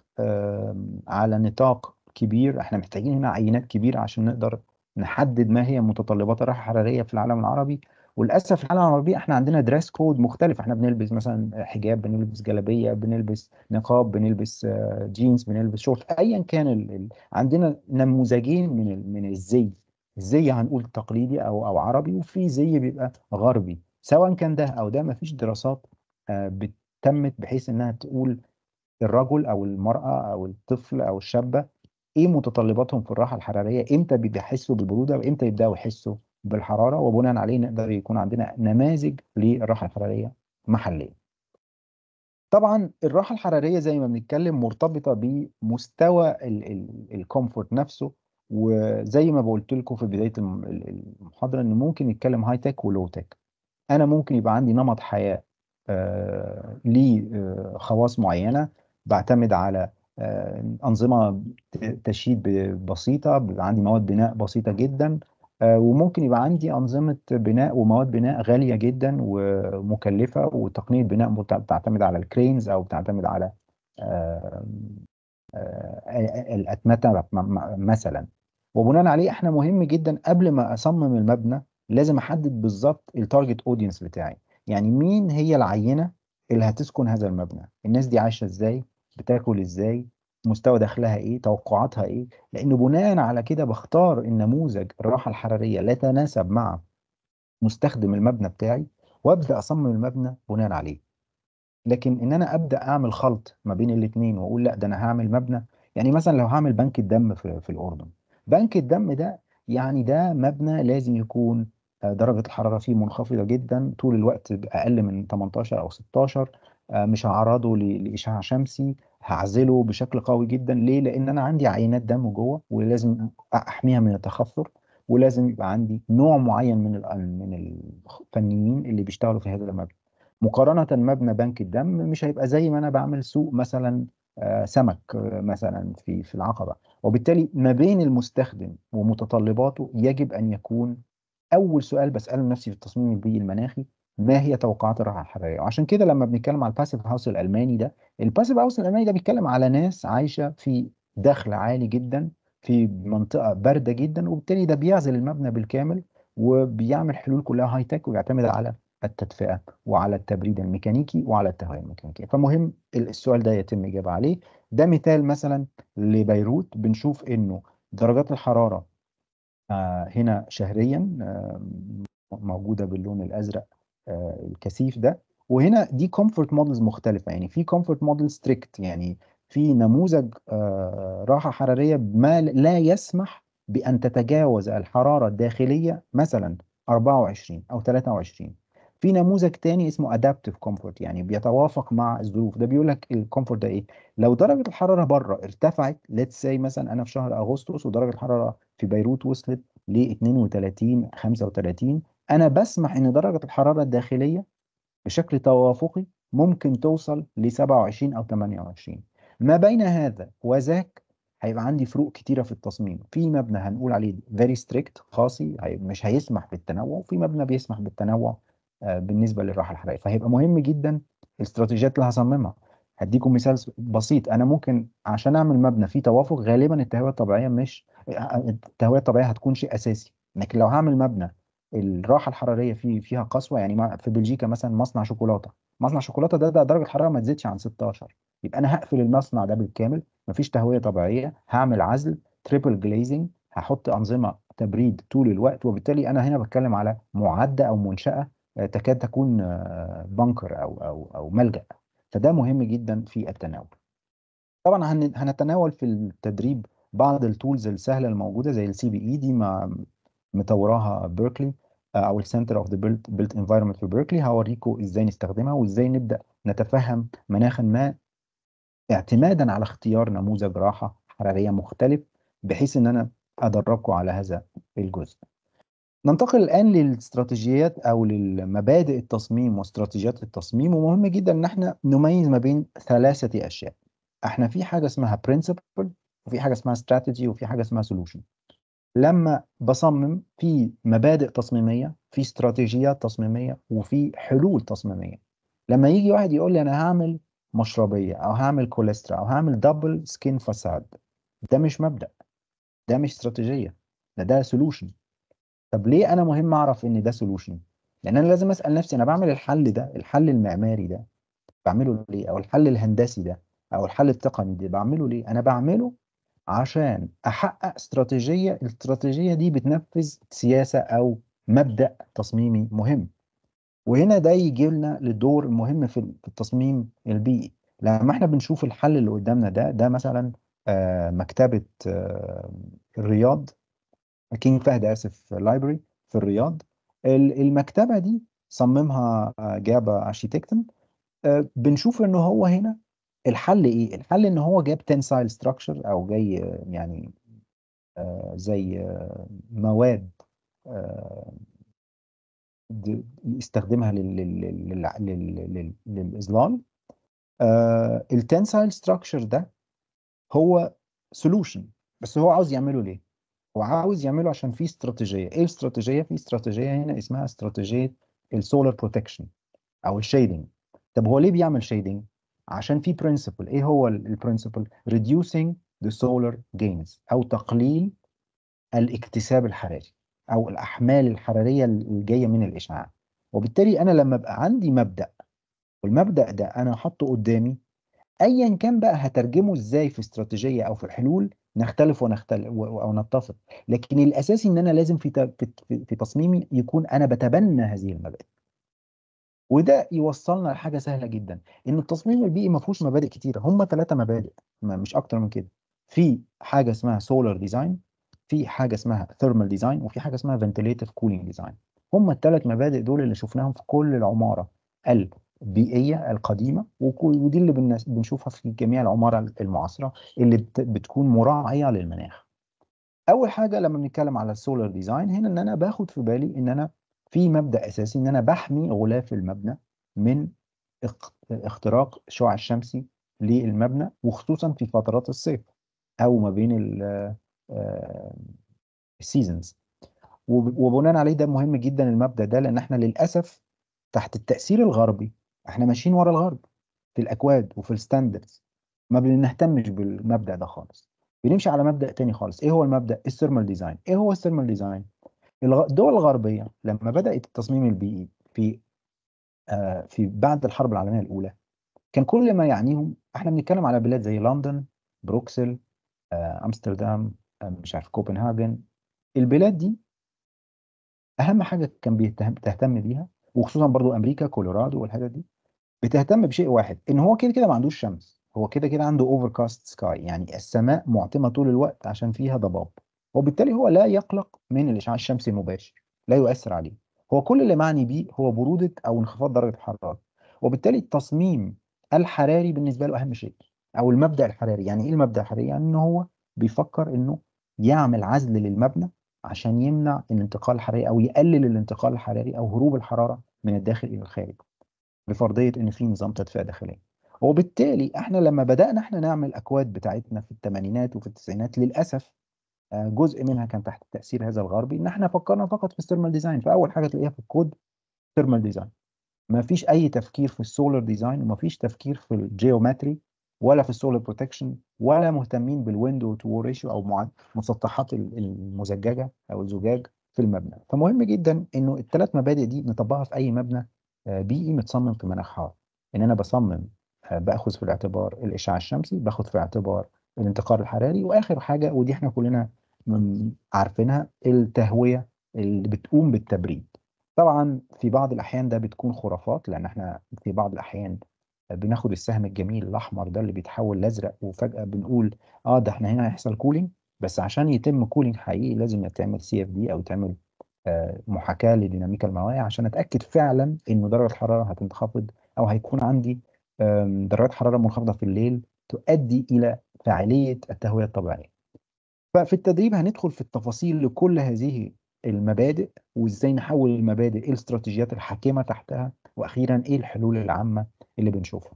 Speaker 3: على نطاق كبير احنا محتاجين هنا عينات كبيره عشان نقدر نحدد ما هي متطلبات الراحه الحراريه في العالم العربي وللاسف في العالم العربي احنا عندنا دريس كود مختلف احنا بنلبس مثلا حجاب بنلبس جلابيه بنلبس نقاب بنلبس جينز آه، بنلبس شورت ايا كان ال... عندنا نموذجين من ال... من الزي الزي هنقول تقليدي او او عربي وفي زي بيبقى غربي سواء كان ده او ده ما فيش دراسات آه، تمت بحيث انها تقول الرجل او المراه او الطفل او الشابه ايه متطلباتهم في الراحه الحراريه امتى بيحسوا بالبروده وامتى يبداوا يحسوا بالحراره وبناء عليه نقدر يكون عندنا نماذج للراحه الحراريه محليه طبعا الراحه الحراريه زي ما بنتكلم مرتبطه بمستوى الكومفورت نفسه وزي ما بقولت لكم في بدايه المحاضره ان ممكن نتكلم هاي تك ولو تك انا ممكن يبقى عندي نمط حياه آه ليه آه خواص معينه بعتمد على آه، انظمه تشييد بسيطه عندي مواد بناء بسيطه جدا آه، وممكن يبقى عندي انظمه بناء ومواد بناء غاليه جدا ومكلفه وتقنيه بناء بتعتمد على الكرينز او بتعتمد على آه، الاتمته مثلا وبناء عليه احنا مهم جدا قبل ما اصمم المبنى لازم احدد بالظبط التارجت اودينس بتاعي يعني مين هي العينه اللي هتسكن هذا المبنى الناس دي عايشه ازاي بتاكل ازاي مستوى دخلها ايه توقعاتها ايه لان بناء على كده بختار النموذج الراحه الحراريه اللي يتناسب مع مستخدم المبنى بتاعي وابدا اصمم المبنى بناء عليه لكن ان انا ابدا اعمل خلط ما بين الاثنين واقول لا ده انا هعمل مبنى يعني مثلا لو هعمل بنك الدم في, في الاردن بنك الدم ده يعني ده مبنى لازم يكون آه، درجة الحرارة فيه منخفضة جدا طول الوقت أقل من 18 أو 16 آه، مش هعرضه لاشعاع شمسي هعزله بشكل قوي جدا ليه لان انا عندي عينات دم جوه ولازم احميها من التخثر ولازم يبقى عندي نوع معين من من الفنيين اللي بيشتغلوا في هذا المبنى مقارنه مبنى بنك الدم مش هيبقى زي ما انا بعمل سوق مثلا آه، سمك آه، مثلا في في العقبه وبالتالي ما بين المستخدم ومتطلباته يجب ان يكون اول سؤال بساله لنفسي في التصميم البيئي المناخي ما هي توقعات الراحه الحراريه وعشان كده لما بنتكلم على الباسيف هاوس الالماني ده الباسيف هاوس الالماني ده بيتكلم على ناس عايشه في دخل عالي جدا في منطقه بارده جدا وبالتالي ده بيعزل المبنى بالكامل وبيعمل حلول كلها هاي تك ويعتمد على التدفئه وعلى التبريد الميكانيكي وعلى التهويه الميكانيكيه فمهم السؤال ده يتم الاجابه عليه ده مثال مثلا لبيروت بنشوف انه درجات الحراره آه، هنا شهريا آه، موجوده باللون الازرق آه، الكثيف ده وهنا دي كومفورت مودلز مختلفه يعني في كومفورت موديل ستريكت يعني في نموذج آه، راحه حراريه ما لا يسمح بان تتجاوز الحراره الداخليه مثلا 24 او 23 في نموذج تاني اسمه ادابتيف كومفورت يعني بيتوافق مع الظروف ده بيقول لك الكومفورت ده ايه لو درجه الحراره بره ارتفعت ليتس سي مثلا انا في شهر اغسطس ودرجه الحراره في بيروت وصلت ل 32 35 أنا بسمح إن درجة الحرارة الداخلية بشكل توافقي ممكن توصل ل 27 أو 28 ما بين هذا وذاك هيبقى عندي فروق كتيرة في التصميم في مبنى هنقول عليه فيري ستريكت خاصي مش هيسمح بالتنوع وفي مبنى بيسمح بالتنوع آه، بالنسبة للراحة الحرارية فهيبقى مهم جدا الاستراتيجيات اللي هصممها هديكم مثال بسيط انا ممكن عشان اعمل مبنى فيه توافق غالبا التهويه الطبيعيه مش آه، آه، التهويه الطبيعيه هتكون شيء اساسي لكن لو هعمل مبنى الراحه الحراريه فيه فيها قسوه يعني في بلجيكا مثلا مصنع شوكولاته مصنع شوكولاته ده, ده درجه الحراره ما تزيدش عن 16 يبقى انا هقفل المصنع ده بالكامل مفيش تهويه طبيعيه هعمل عزل تريبل جليزنج هحط انظمه تبريد طول الوقت وبالتالي انا هنا بتكلم على معده او منشاه آه، تكاد تكون بنكر آه، او او او ملجا فده مهم جدا في التناول طبعا هنتناول في التدريب بعض التولز السهله الموجوده زي السي بي اي e دي ما مطوراها بيركلي او السنتر اوف ذا بيلت بيلت انفايرمنت في بيركلي هوريكم ازاي نستخدمها وازاي نبدا نتفهم مناخا ما اعتمادا على اختيار نموذج راحه حراريه مختلف بحيث ان انا ادربكم على هذا الجزء. ننتقل الان للاستراتيجيات او لمبادئ التصميم واستراتيجيات التصميم ومهم جدا ان احنا نميز ما بين ثلاثه اشياء. احنا في حاجه اسمها برنسبل وفي حاجه اسمها استراتيجي وفي حاجه اسمها سولوشن. لما بصمم في مبادئ تصميميه في استراتيجيات تصميميه وفي حلول تصميميه لما يجي واحد يقول لي انا هعمل مشربيه او هعمل كوليسترا او هعمل دبل سكين فساد ده مش مبدا ده مش استراتيجيه ده ده سولوشن طب ليه انا مهم اعرف ان ده سولوشن لان انا لازم اسال نفسي انا بعمل الحل ده الحل المعماري ده بعمله ليه او الحل الهندسي ده او الحل التقني ده بعمله ليه انا بعمله عشان احقق استراتيجيه الاستراتيجيه دي بتنفذ سياسه او مبدا تصميمي مهم وهنا ده يجي لنا للدور المهم في التصميم البيئي لما احنا بنشوف الحل اللي قدامنا ده ده مثلا آه، مكتبه آه، الرياض كينج فهد اسف لايبرري في الرياض المكتبه دي صممها آه، جابا اشيتكتن بنشوف ان هو هنا الحل ايه الحل ان هو جاب تنسايل ستراكشر او جاي يعني آه، زي آه، مواد آه، يستخدمها للاظلال التنسايل ستراكشر ده هو سولوشن بس هو عاوز يعمله ليه هو عاوز يعمله عشان في استراتيجيه ايه الاستراتيجيه في استراتيجيه هنا اسمها استراتيجيه السولار بروتكشن او الشيدنج طب هو ليه بيعمل شيدنج عشان في برنسبل ايه هو البرنسبل reducing the solar gains او تقليل الاكتساب الحراري او الاحمال الحراريه الجايه من الاشعاع وبالتالي انا لما ابقى عندي مبدا والمبدا ده انا حاطه قدامي ايا كان بقى هترجمه ازاي في استراتيجيه او في حلول نختلف ونختلف او نتفق لكن الاساسي ان انا لازم في في تصميمي يكون انا بتبنى هذه المبادئ وده يوصلنا لحاجه سهله جدا ان التصميم البيئي ما فيهوش مبادئ كتيره هم ثلاثه مبادئ ما مش اكتر من كده في حاجه اسمها سولار ديزاين في حاجه اسمها ثيرمال ديزاين وفي حاجه اسمها فنتليتيف كولينج ديزاين هم الثلاث مبادئ دول اللي شفناهم في كل العماره البيئيه القديمه ودي اللي بنشوفها في جميع العماره المعاصره اللي بتكون مراعيه للمناخ اول حاجه لما بنتكلم على السولار ديزاين هنا ان انا باخد في بالي ان انا في مبدا اساسي ان انا بحمي غلاف المبنى من اختراق الشعاع الشمسي للمبنى وخصوصا في فترات الصيف او ما بين السيزونز آه، وبناء عليه ده مهم جدا المبدا ده لان احنا للاسف تحت التاثير الغربي احنا ماشيين ورا الغرب في الاكواد وفي الستاندردز ما بنهتمش بالمبدا ده خالص بنمشي على مبدا تاني خالص ايه هو المبدا الثيرمال ديزاين ايه هو الثيرمال ديزاين الدول الغربية لما بدأت التصميم البيئي في آه في بعد الحرب العالمية الأولى كان كل ما يعنيهم احنا بنتكلم على بلاد زي لندن بروكسل آه أمستردام آه مش عارف كوبنهاجن البلاد دي أهم حاجة كان بتهتم بيها وخصوصا برضو أمريكا كولورادو والحاجات دي بتهتم بشيء واحد إن هو كده كده ما عندوش شمس هو كده كده عنده اوفر كاست سكاي يعني السماء معتمه طول الوقت عشان فيها ضباب وبالتالي هو لا يقلق من الإشعاع الشمسي المباشر لا يؤثر عليه هو كل اللي معني بيه هو برودة أو انخفاض درجة الحرارة وبالتالي التصميم الحراري بالنسبة له أهم شيء أو المبدأ الحراري يعني إيه المبدأ الحراري؟ يعني إن هو بيفكر إنه يعمل عزل للمبنى عشان يمنع الانتقال الحراري أو يقلل الانتقال الحراري أو هروب الحرارة من الداخل إلى الخارج بفرضية إن في نظام تدفئة داخلية وبالتالي احنا لما بدأنا احنا نعمل أكواد بتاعتنا في الثمانينات وفي التسعينات للأسف آه، جزء منها كان تحت تاثير هذا الغربي ان احنا فكرنا فقط في الثيرمال ديزاين فاول حاجه تلاقيها في الكود ثيرمال ديزاين ما فيش اي تفكير في السولار ديزاين وما فيش تفكير في الجيومتري ولا في السولار بروتكشن ولا مهتمين بالويندو تو ريشيو او مسطحات المزججه او الزجاج في المبنى فمهم جدا انه الثلاث مبادئ دي نطبقها في اي مبنى آه، بيئي متصمم في مناخ حار ان انا بصمم آه، باخذ في الاعتبار الاشعاع الشمسي باخذ في الاعتبار الانتقار الحراري واخر حاجه ودي احنا كلنا عارفينها التهويه اللي بتقوم بالتبريد طبعا في بعض الاحيان ده بتكون خرافات لان احنا في بعض الاحيان بناخد السهم الجميل الاحمر ده اللي بيتحول لازرق وفجاه بنقول اه ده احنا هنا هيحصل كولينج بس عشان يتم كولينج حقيقي لازم يتعمل سي اف دي او تعمل آه، محاكاه لديناميكا الموائع عشان اتاكد فعلا ان درجه الحراره هتنخفض او هيكون عندي درجات حراره منخفضه في الليل تؤدي الى فعالية التهوية الطبيعية ففي التدريب هندخل في التفاصيل لكل هذه المبادئ وازاي نحول المبادئ ايه الاستراتيجيات الحاكمه تحتها واخيرا ايه الحلول العامه اللي بنشوفها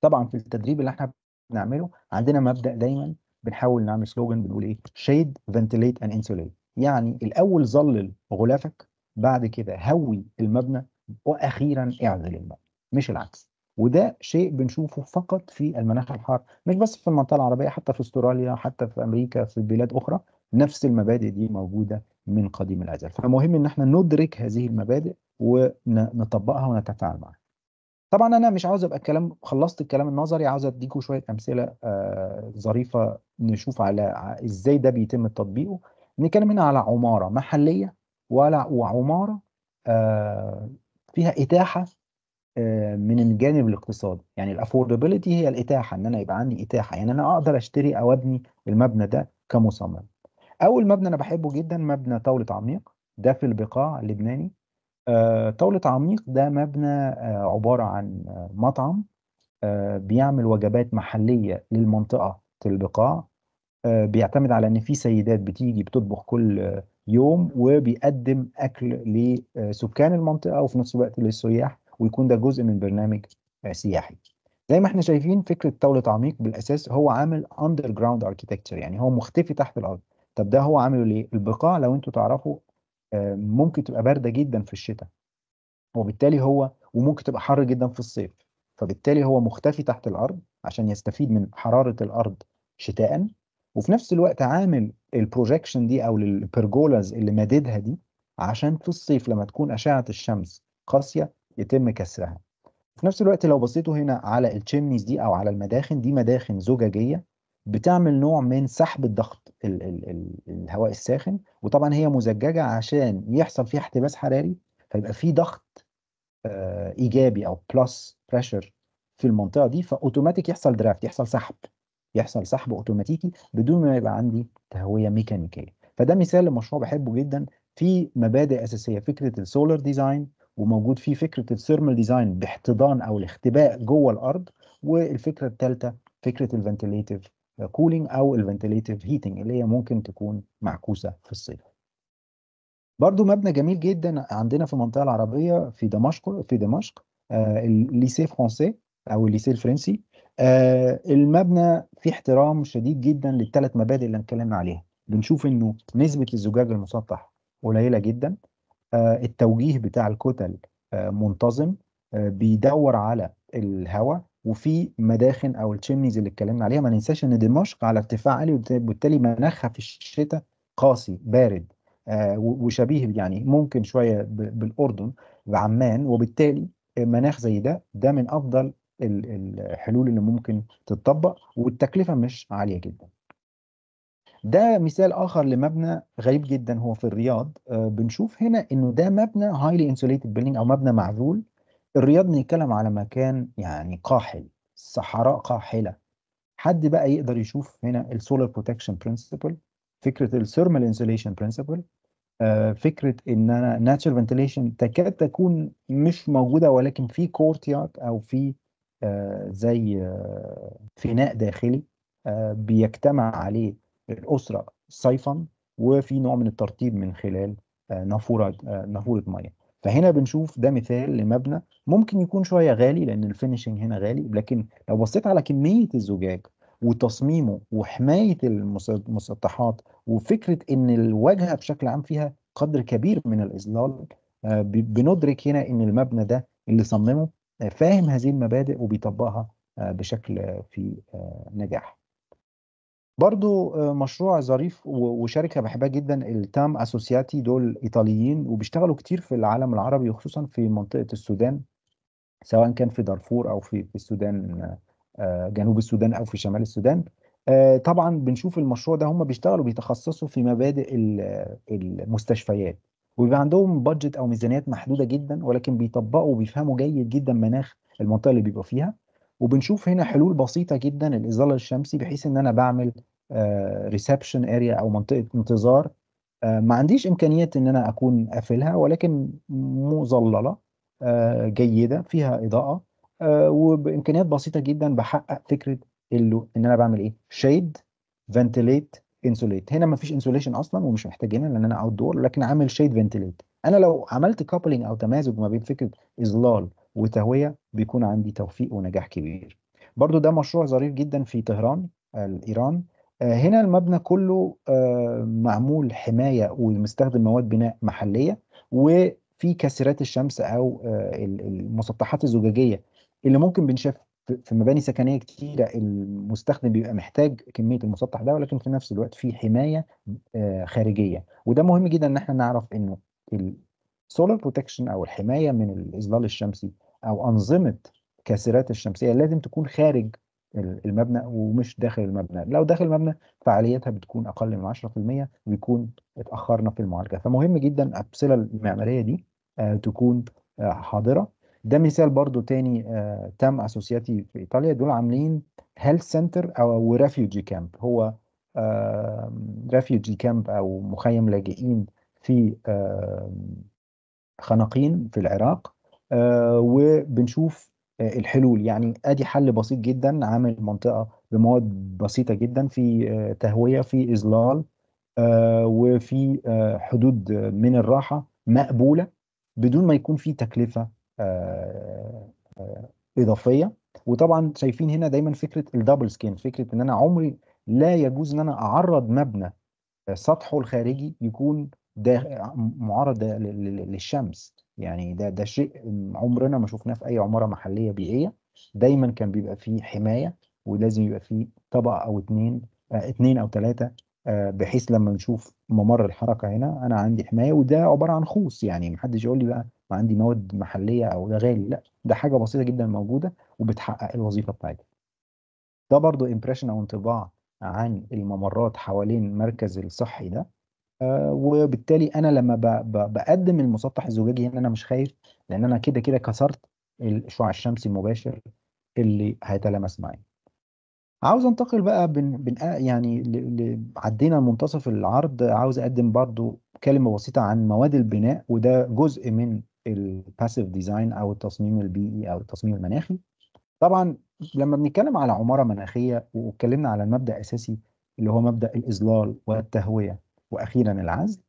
Speaker 3: طبعا في التدريب اللي احنا بنعمله عندنا مبدا دايما بنحاول نعمل سلوجن بنقول ايه شيد فنتليت اند انسوليت يعني الاول ظلل غلافك بعد كده هوي المبنى واخيرا اعزل المبنى مش العكس وده شيء بنشوفه فقط في المناخ الحار مش بس في المنطقه العربيه حتى في استراليا حتى في امريكا في بلاد اخرى نفس المبادئ دي موجوده من قديم الازل فمهم ان احنا ندرك هذه المبادئ ونطبقها ونتفاعل معها طبعا انا مش عاوز ابقى الكلام خلصت الكلام النظري عاوز اديكم شويه امثله آه ظريفه نشوف على ازاي ده بيتم تطبيقه نتكلم هنا على عماره محليه ولا وعماره آه فيها اتاحه من الجانب الاقتصادي يعني الافوردابيلتي هي الاتاحه ان انا يبقى عندي اتاحه يعني انا اقدر اشتري او ابني المبنى ده كمصمم اول مبنى انا بحبه جدا مبنى طاوله عميق ده في البقاع اللبناني آه، طاوله عميق ده مبنى آه، عباره عن آه، مطعم بيعمل وجبات محليه للمنطقه في البقاع بيعتمد على ان في سيدات بتيجي بتطبخ كل يوم وبيقدم اكل لسكان المنطقه وفي نفس الوقت للسياح ويكون ده جزء من برنامج سياحي زي ما احنا شايفين فكره طاوله عميق بالاساس هو عامل اندر جراوند اركيتكتشر يعني هو مختفي تحت الارض طب ده هو عامله ليه البقاع لو انتوا تعرفوا آه، ممكن تبقى بارده جدا في الشتاء وبالتالي هو وممكن تبقى حر جدا في الصيف فبالتالي هو مختفي تحت الارض عشان يستفيد من حراره الارض شتاء وفي نفس الوقت عامل البروجكشن دي او البرجولاز اللي ماددها دي عشان في الصيف لما تكون اشعه الشمس قاسيه يتم كسرها في نفس الوقت لو بصيتوا هنا على التشيمنيز دي او على المداخن دي مداخن زجاجيه بتعمل نوع من سحب الضغط ال ال ال الهواء الساخن وطبعا هي مزججه عشان يحصل فيها احتباس حراري فيبقى في ضغط آه ايجابي او بلس بريشر في المنطقه دي فاوتوماتيك يحصل درافت يحصل سحب يحصل سحب اوتوماتيكي بدون ما يبقى عندي تهويه ميكانيكيه فده مثال لمشروع بحبه جدا في مبادئ اساسيه فكره السولار ديزاين وموجود فيه فكره الثيرمال ديزاين باحتضان او الاختباء جوه الارض والفكره الثالثه فكره الفنتليتيف كولينج او الفنتليتيف هيتنج اللي هي ممكن تكون معكوسه في الصيف برضو مبنى جميل جدا عندنا في المنطقه العربيه في دمشق في دمشق آه، الليسي فرونسي او الليسي الفرنسي آه المبنى فيه احترام شديد جدا للثلاث مبادئ اللي اتكلمنا عليها بنشوف انه نسبه الزجاج المسطح قليله جدا آه، التوجيه بتاع الكتل آه، منتظم آه، بيدور على الهواء وفي مداخن او التشيمنيز اللي اتكلمنا عليها ما ننساش ان دمشق على ارتفاع عالي وبالتالي مناخها في الشتاء قاسي بارد وشبيه يعني ممكن شويه بالاردن بعمان وبالتالي مناخ زي ده ده من افضل الحلول اللي ممكن تتطبق والتكلفه مش عاليه جدا ده مثال اخر لمبنى غريب جدا هو في الرياض آه، بنشوف هنا انه ده مبنى هايلي انسوليتد بيلدينج او مبنى معزول الرياض بنتكلم على مكان يعني قاحل صحراء قاحله حد بقى يقدر يشوف هنا السولار بروتكشن برنسبل فكره الثيرمال انسوليشن برنسبل فكره ان انا ناتشرال فنتيليشن تكاد تكون مش موجوده ولكن في كورتيارد او في آه، زي آه، فناء داخلي بيجتمع عليه الأسرة صيفا وفي نوع من الترطيب من خلال آه، نافورة آه، نافورة مية فهنا بنشوف ده مثال لمبنى ممكن يكون شوية غالي لأن الفينشنج هنا غالي لكن لو بصيت على كمية الزجاج وتصميمه وحماية المسطحات وفكرة إن الواجهة بشكل عام فيها قدر كبير من الإظلال آه، بندرك هنا إن المبنى ده اللي صممه فاهم هذه المبادئ وبيطبقها بشكل في نجاح برضو آه، مشروع ظريف وشركة بحبها جدا التام اسوسياتي دول ايطاليين وبيشتغلوا كتير في العالم العربي وخصوصا في منطقة السودان سواء كان في دارفور او في في السودان آه، جنوب السودان او في شمال السودان آه، طبعا بنشوف المشروع ده هم بيشتغلوا بيتخصصوا في مبادئ المستشفيات وبيبقى عندهم بادجت او ميزانيات محدوده جدا ولكن بيطبقوا وبيفهموا جيد جدا مناخ المنطقه اللي بيبقوا فيها وبنشوف هنا حلول بسيطة جدا الإظلال الشمسي بحيث إن أنا بعمل ريسبشن آه، اريا أو منطقة انتظار آه، ما عنديش إمكانية إن أنا أكون قافلها ولكن مظللة آه، جيدة فيها إضاءة وبإمكانيات بسيطة جدا بحقق فكرة اللي إن أنا بعمل إيه؟ شيد فنتليت انسوليت هنا مفيش انسوليشن اصلا ومش محتاجينها لان انا اوت دور لكن عامل شيد فنتليت انا لو عملت كابلنج او تمازج ما بين فكره اظلال وتهويه بيكون عندي توفيق ونجاح كبير برضو ده مشروع ظريف جدا في طهران الإيران آه، هنا المبنى كله آه، معمول حمايه ومستخدم مواد بناء محليه وفي كاسرات الشمس او آه، المسطحات الزجاجيه اللي ممكن بنشوف في مباني سكنيه كتيره المستخدم بيبقى محتاج كميه المسطح ده ولكن في نفس الوقت في حمايه خارجيه وده مهم جدا ان احنا نعرف انه السولار بروتكشن او الحمايه من الاظلال الشمسي او انظمه كاسرات الشمسيه لازم تكون خارج المبنى ومش داخل المبنى لو داخل المبنى فعاليتها بتكون اقل من 10% ويكون اتاخرنا في المعالجه فمهم جدا الابسله المعماريه دي آه، تكون آه، حاضره ده مثال برضو تاني آه، تم اسوسياتي في ايطاليا دول عاملين هيلث سنتر او ريفيوجي كامب هو ريفيوجي كامب او مخيم لاجئين في خناقين في العراق آه، وبنشوف آه، الحلول يعني ادي حل بسيط جدا عامل منطقه بمواد بسيطه جدا في آه، تهويه في اظلال وفي حدود من الراحه مقبوله بدون ما يكون في تكلفه اضافيه وطبعا شايفين هنا دايما فكره الدبل سكين فكره ان انا عمري لا يجوز ان انا اعرض مبنى سطحه الخارجي يكون معرض للشمس يعني ده ده شيء عمرنا ما شفناه في اي عماره محليه بيئيه دايما كان بيبقى فيه حمايه ولازم يبقى فيه طبقه او اثنين اثنين آه، او ثلاثه آه، بحيث لما نشوف ممر الحركه هنا انا عندي حمايه وده عباره عن خوص يعني محدش يقول لي بقى ما عندي مواد محليه او ده غالي لا ده حاجه بسيطه جدا موجوده وبتحقق الوظيفه بتاعتها ده برضو امبريشن او انطباع عن الممرات حوالين المركز الصحي ده وبالتالي انا لما بقدم المسطح الزجاجي هنا انا مش خايف لان انا كده كده كسرت الشعاع الشمسي المباشر اللي هيتلامس معايا عاوز انتقل بقى بن بن يعني عدينا منتصف العرض عاوز اقدم برضو كلمه بسيطه عن مواد البناء وده جزء من الباسيف ديزاين او التصميم البيئي او التصميم المناخي طبعا لما بنتكلم على عماره مناخيه واتكلمنا على المبدا الاساسي اللي هو مبدا الاظلال والتهويه واخيرا العزل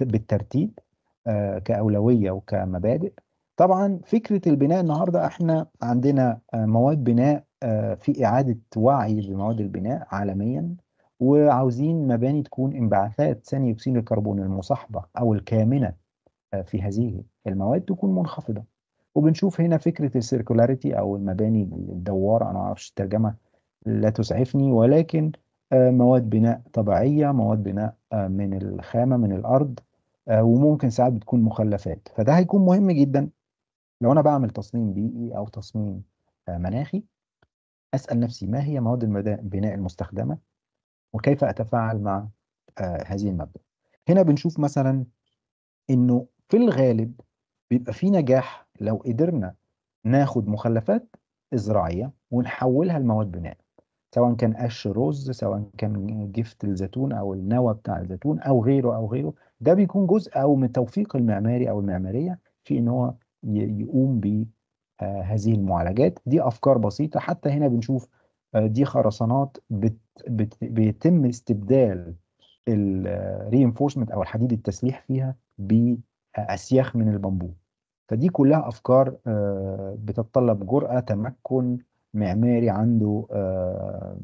Speaker 3: بالترتيب آه، كاولويه وكمبادئ طبعا فكره البناء النهارده احنا عندنا آه، مواد بناء آه، في اعاده وعي بمواد البناء عالميا وعاوزين مباني تكون انبعاثات ثاني اكسيد الكربون المصاحبه او الكامنه في هذه المواد تكون منخفضه وبنشوف هنا فكره السيركولاريتي او المباني الدواره انا ما اعرفش الترجمه لا تسعفني ولكن مواد بناء طبيعيه مواد بناء من الخامه من الارض آه، وممكن ساعات بتكون مخلفات فده هيكون مهم جدا لو انا بعمل تصميم بيئي او تصميم آه، مناخي اسال نفسي ما هي مواد البناء المستخدمه وكيف اتفاعل مع آه، هذه المبدا هنا بنشوف مثلا انه في الغالب بيبقى في نجاح لو قدرنا ناخد مخلفات زراعيه ونحولها لمواد بناء سواء كان قش رز سواء كان جفت الزيتون او النوى بتاع الزيتون او غيره او غيره ده بيكون جزء او من توفيق المعماري او المعماريه في ان هو يقوم بهذه آه، المعالجات دي افكار بسيطه حتى هنا بنشوف آه، دي خرسانات بت بت بيتم استبدال الريينفورسمنت آه، او الحديد التسليح فيها باسياخ من البامبو فدي كلها افكار بتتطلب جرأه تمكن معماري عنده آه،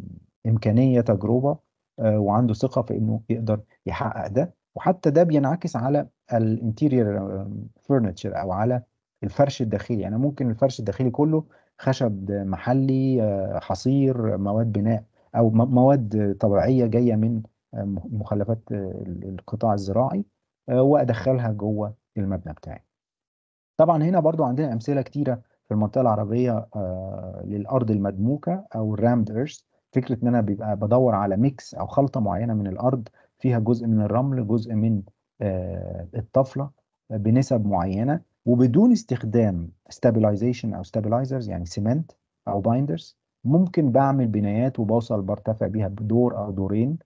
Speaker 3: إمكانية تجربة آه، وعنده ثقة في إنه يقدر يحقق ده وحتى ده بينعكس على الانتيرير فرنتشر آه، أو على الفرش الداخلي يعني ممكن الفرش الداخلي كله خشب محلي حصير مواد بناء أو مواد طبيعية جاية من مخلفات القطاع الزراعي وأدخلها جوه المبنى بتاعي طبعا هنا برضو عندنا أمثلة كتيرة في المنطقه العربيه آه، للارض المدموكه او الرامد ايرث فكره ان انا بيبقى بدور على ميكس او خلطه معينه من الارض فيها جزء من الرمل جزء من آه، الطفله بنسب معينه وبدون استخدام ستابلايزيشن او ستابلايزرز يعني سيمنت او بايندرز ممكن بعمل بنايات وبوصل برتفع بيها بدور او دورين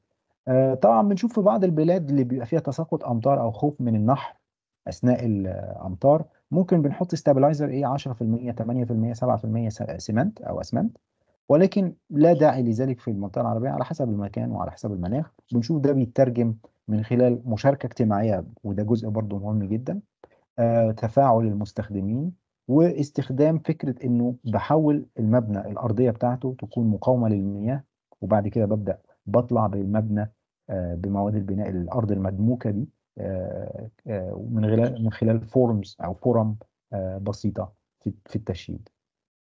Speaker 3: آه، طبعا بنشوف في بعض البلاد اللي بيبقى فيها تساقط امطار او خوف من النحر اثناء الامطار ممكن بنحط ستابلايزر ايه 10% 8% 7% سمنت او اسمنت ولكن لا داعي لذلك في المنطقه العربيه على حسب المكان وعلى حسب المناخ بنشوف ده بيترجم من خلال مشاركه اجتماعيه وده جزء برضه مهم جدا آه، تفاعل المستخدمين واستخدام فكره انه بحول المبنى الارضيه بتاعته تكون مقاومه للمياه وبعد كده ببدا بطلع بالمبنى آه، بمواد البناء الارض المدموكه دي آه، آه، من خلال من خلال فورمز او فورم آه، بسيطه في التشييد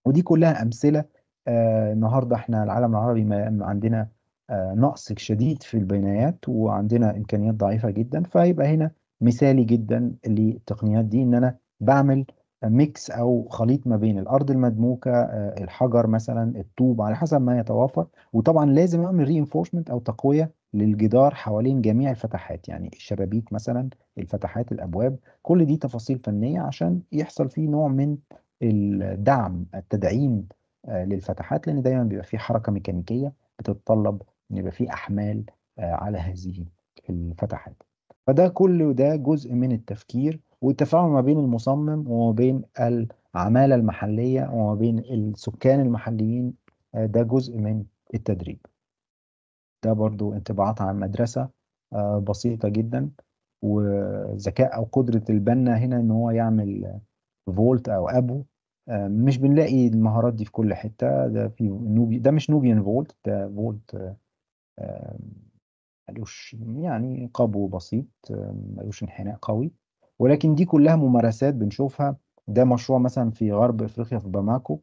Speaker 3: ودي كلها امثله النهارده احنا العالم العربي ما عندنا نقص شديد في البيانات وعندنا امكانيات ضعيفه جدا فيبقى هنا مثالي جدا للتقنيات دي ان انا بعمل ميكس او خليط ما بين الارض المدموكه الحجر مثلا الطوب على حسب ما يتوافر وطبعا لازم اعمل رينفورسمنت او تقويه للجدار حوالين جميع الفتحات يعني الشبابيك مثلا الفتحات الابواب كل دي تفاصيل فنيه عشان يحصل فيه نوع من الدعم التدعيم آه، للفتحات لان دايما بيبقى فيه حركه ميكانيكيه بتتطلب ان يبقى فيه احمال آه، على هذه الفتحات فده كل ده جزء من التفكير والتفاعل ما بين المصمم وما بين العماله المحليه وما بين السكان المحليين آه، ده جزء من التدريب ده برضو انطباعات عن مدرسة آه، بسيطة جدا وذكاء أو قدرة البنا هنا إن هو يعمل فولت أو أبو آه، مش بنلاقي المهارات دي في كل حتة ده في نوبي ده مش نوبيان فولت ده فولت آه، ملوش يعني قبو بسيط ملوش انحناء قوي ولكن دي كلها ممارسات بنشوفها ده مشروع مثلا في غرب افريقيا في باماكو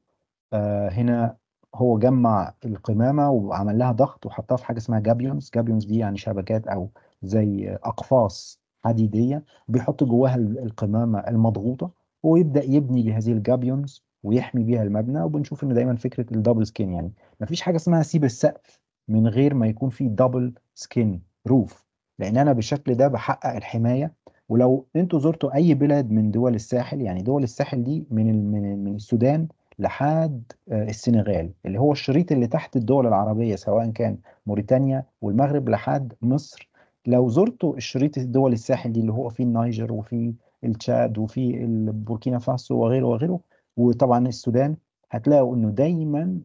Speaker 3: هنا هو جمع القمامه وعمل لها ضغط وحطها في حاجه اسمها جابيونز جابيونز دي يعني شبكات او زي اقفاص حديديه بيحط جواها القمامه المضغوطه ويبدا يبني بهذه الجابيونز ويحمي بيها المبنى وبنشوف ان دايما فكره الدبل سكين يعني ما فيش حاجه اسمها سيب السقف من غير ما يكون في دبل سكين روف لان انا بالشكل ده بحقق الحمايه ولو انتوا زرتوا اي بلاد من دول الساحل يعني دول الساحل دي من من السودان لحد آه، السنغال اللي هو الشريط اللي تحت الدول العربية سواء كان موريتانيا والمغرب لحد مصر لو زرتوا الشريط الدول الساحلي اللي هو فيه النيجر وفيه التشاد وفيه البوركينا فاسو وغيره وغيره وطبعا السودان هتلاقوا انه دايما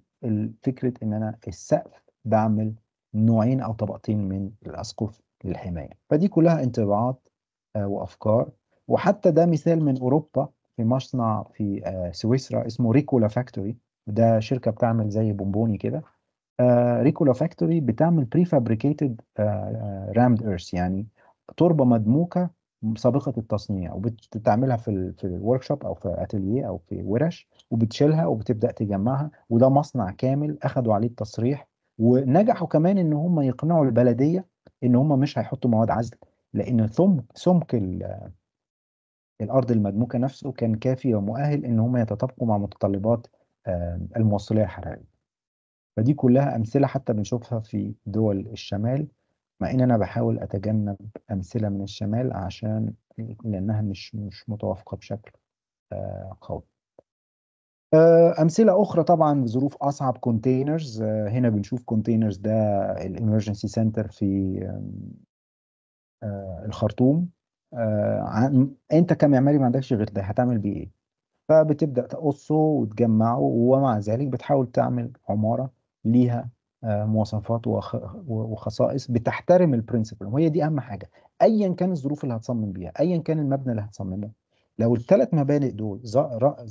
Speaker 3: فكرة ان انا السقف بعمل نوعين او طبقتين من الاسقف للحماية فدي كلها انطباعات آه، وافكار وحتى ده مثال من اوروبا في مصنع في آه، سويسرا اسمه ريكولا فاكتوري ده شركه بتعمل زي بونبوني كده آه، ريكولا فاكتوري بتعمل بري فابريكيتد رامد ايرث يعني تربه مدموكه سابقه التصنيع وبتعملها في في الورك شوب او في اتليه او في ورش وبتشيلها وبتبدا تجمعها وده مصنع كامل اخذوا عليه التصريح ونجحوا كمان ان هم يقنعوا البلديه ان هم مش هيحطوا مواد عزل لان سمك سمك الأرض المدموكة نفسه كان كافي ومؤهل إن هم يتطابقوا مع متطلبات آه، الموصلية الحرارية فدي كلها أمثلة حتى بنشوفها في دول الشمال مع إن أنا بحاول أتجنب أمثلة من الشمال عشان لأنها مش مش متوافقة بشكل آه، قوي آه، امثله اخرى طبعا ظروف اصعب كونتينرز هنا بنشوف كونتينرز ده الامرجنسي سنتر في الخرطوم آه، عن... انت كمعماري ما عندكش غير ده هتعمل بيه ايه فبتبدا تقصه وتجمعه ومع ذلك بتحاول تعمل عماره ليها آه، مواصفات وخصائص بتحترم البرنسبل وهي دي اهم حاجه ايا كان الظروف اللي هتصمم بيها ايا كان المبنى اللي هتصممه لو الثلاث مبادئ دول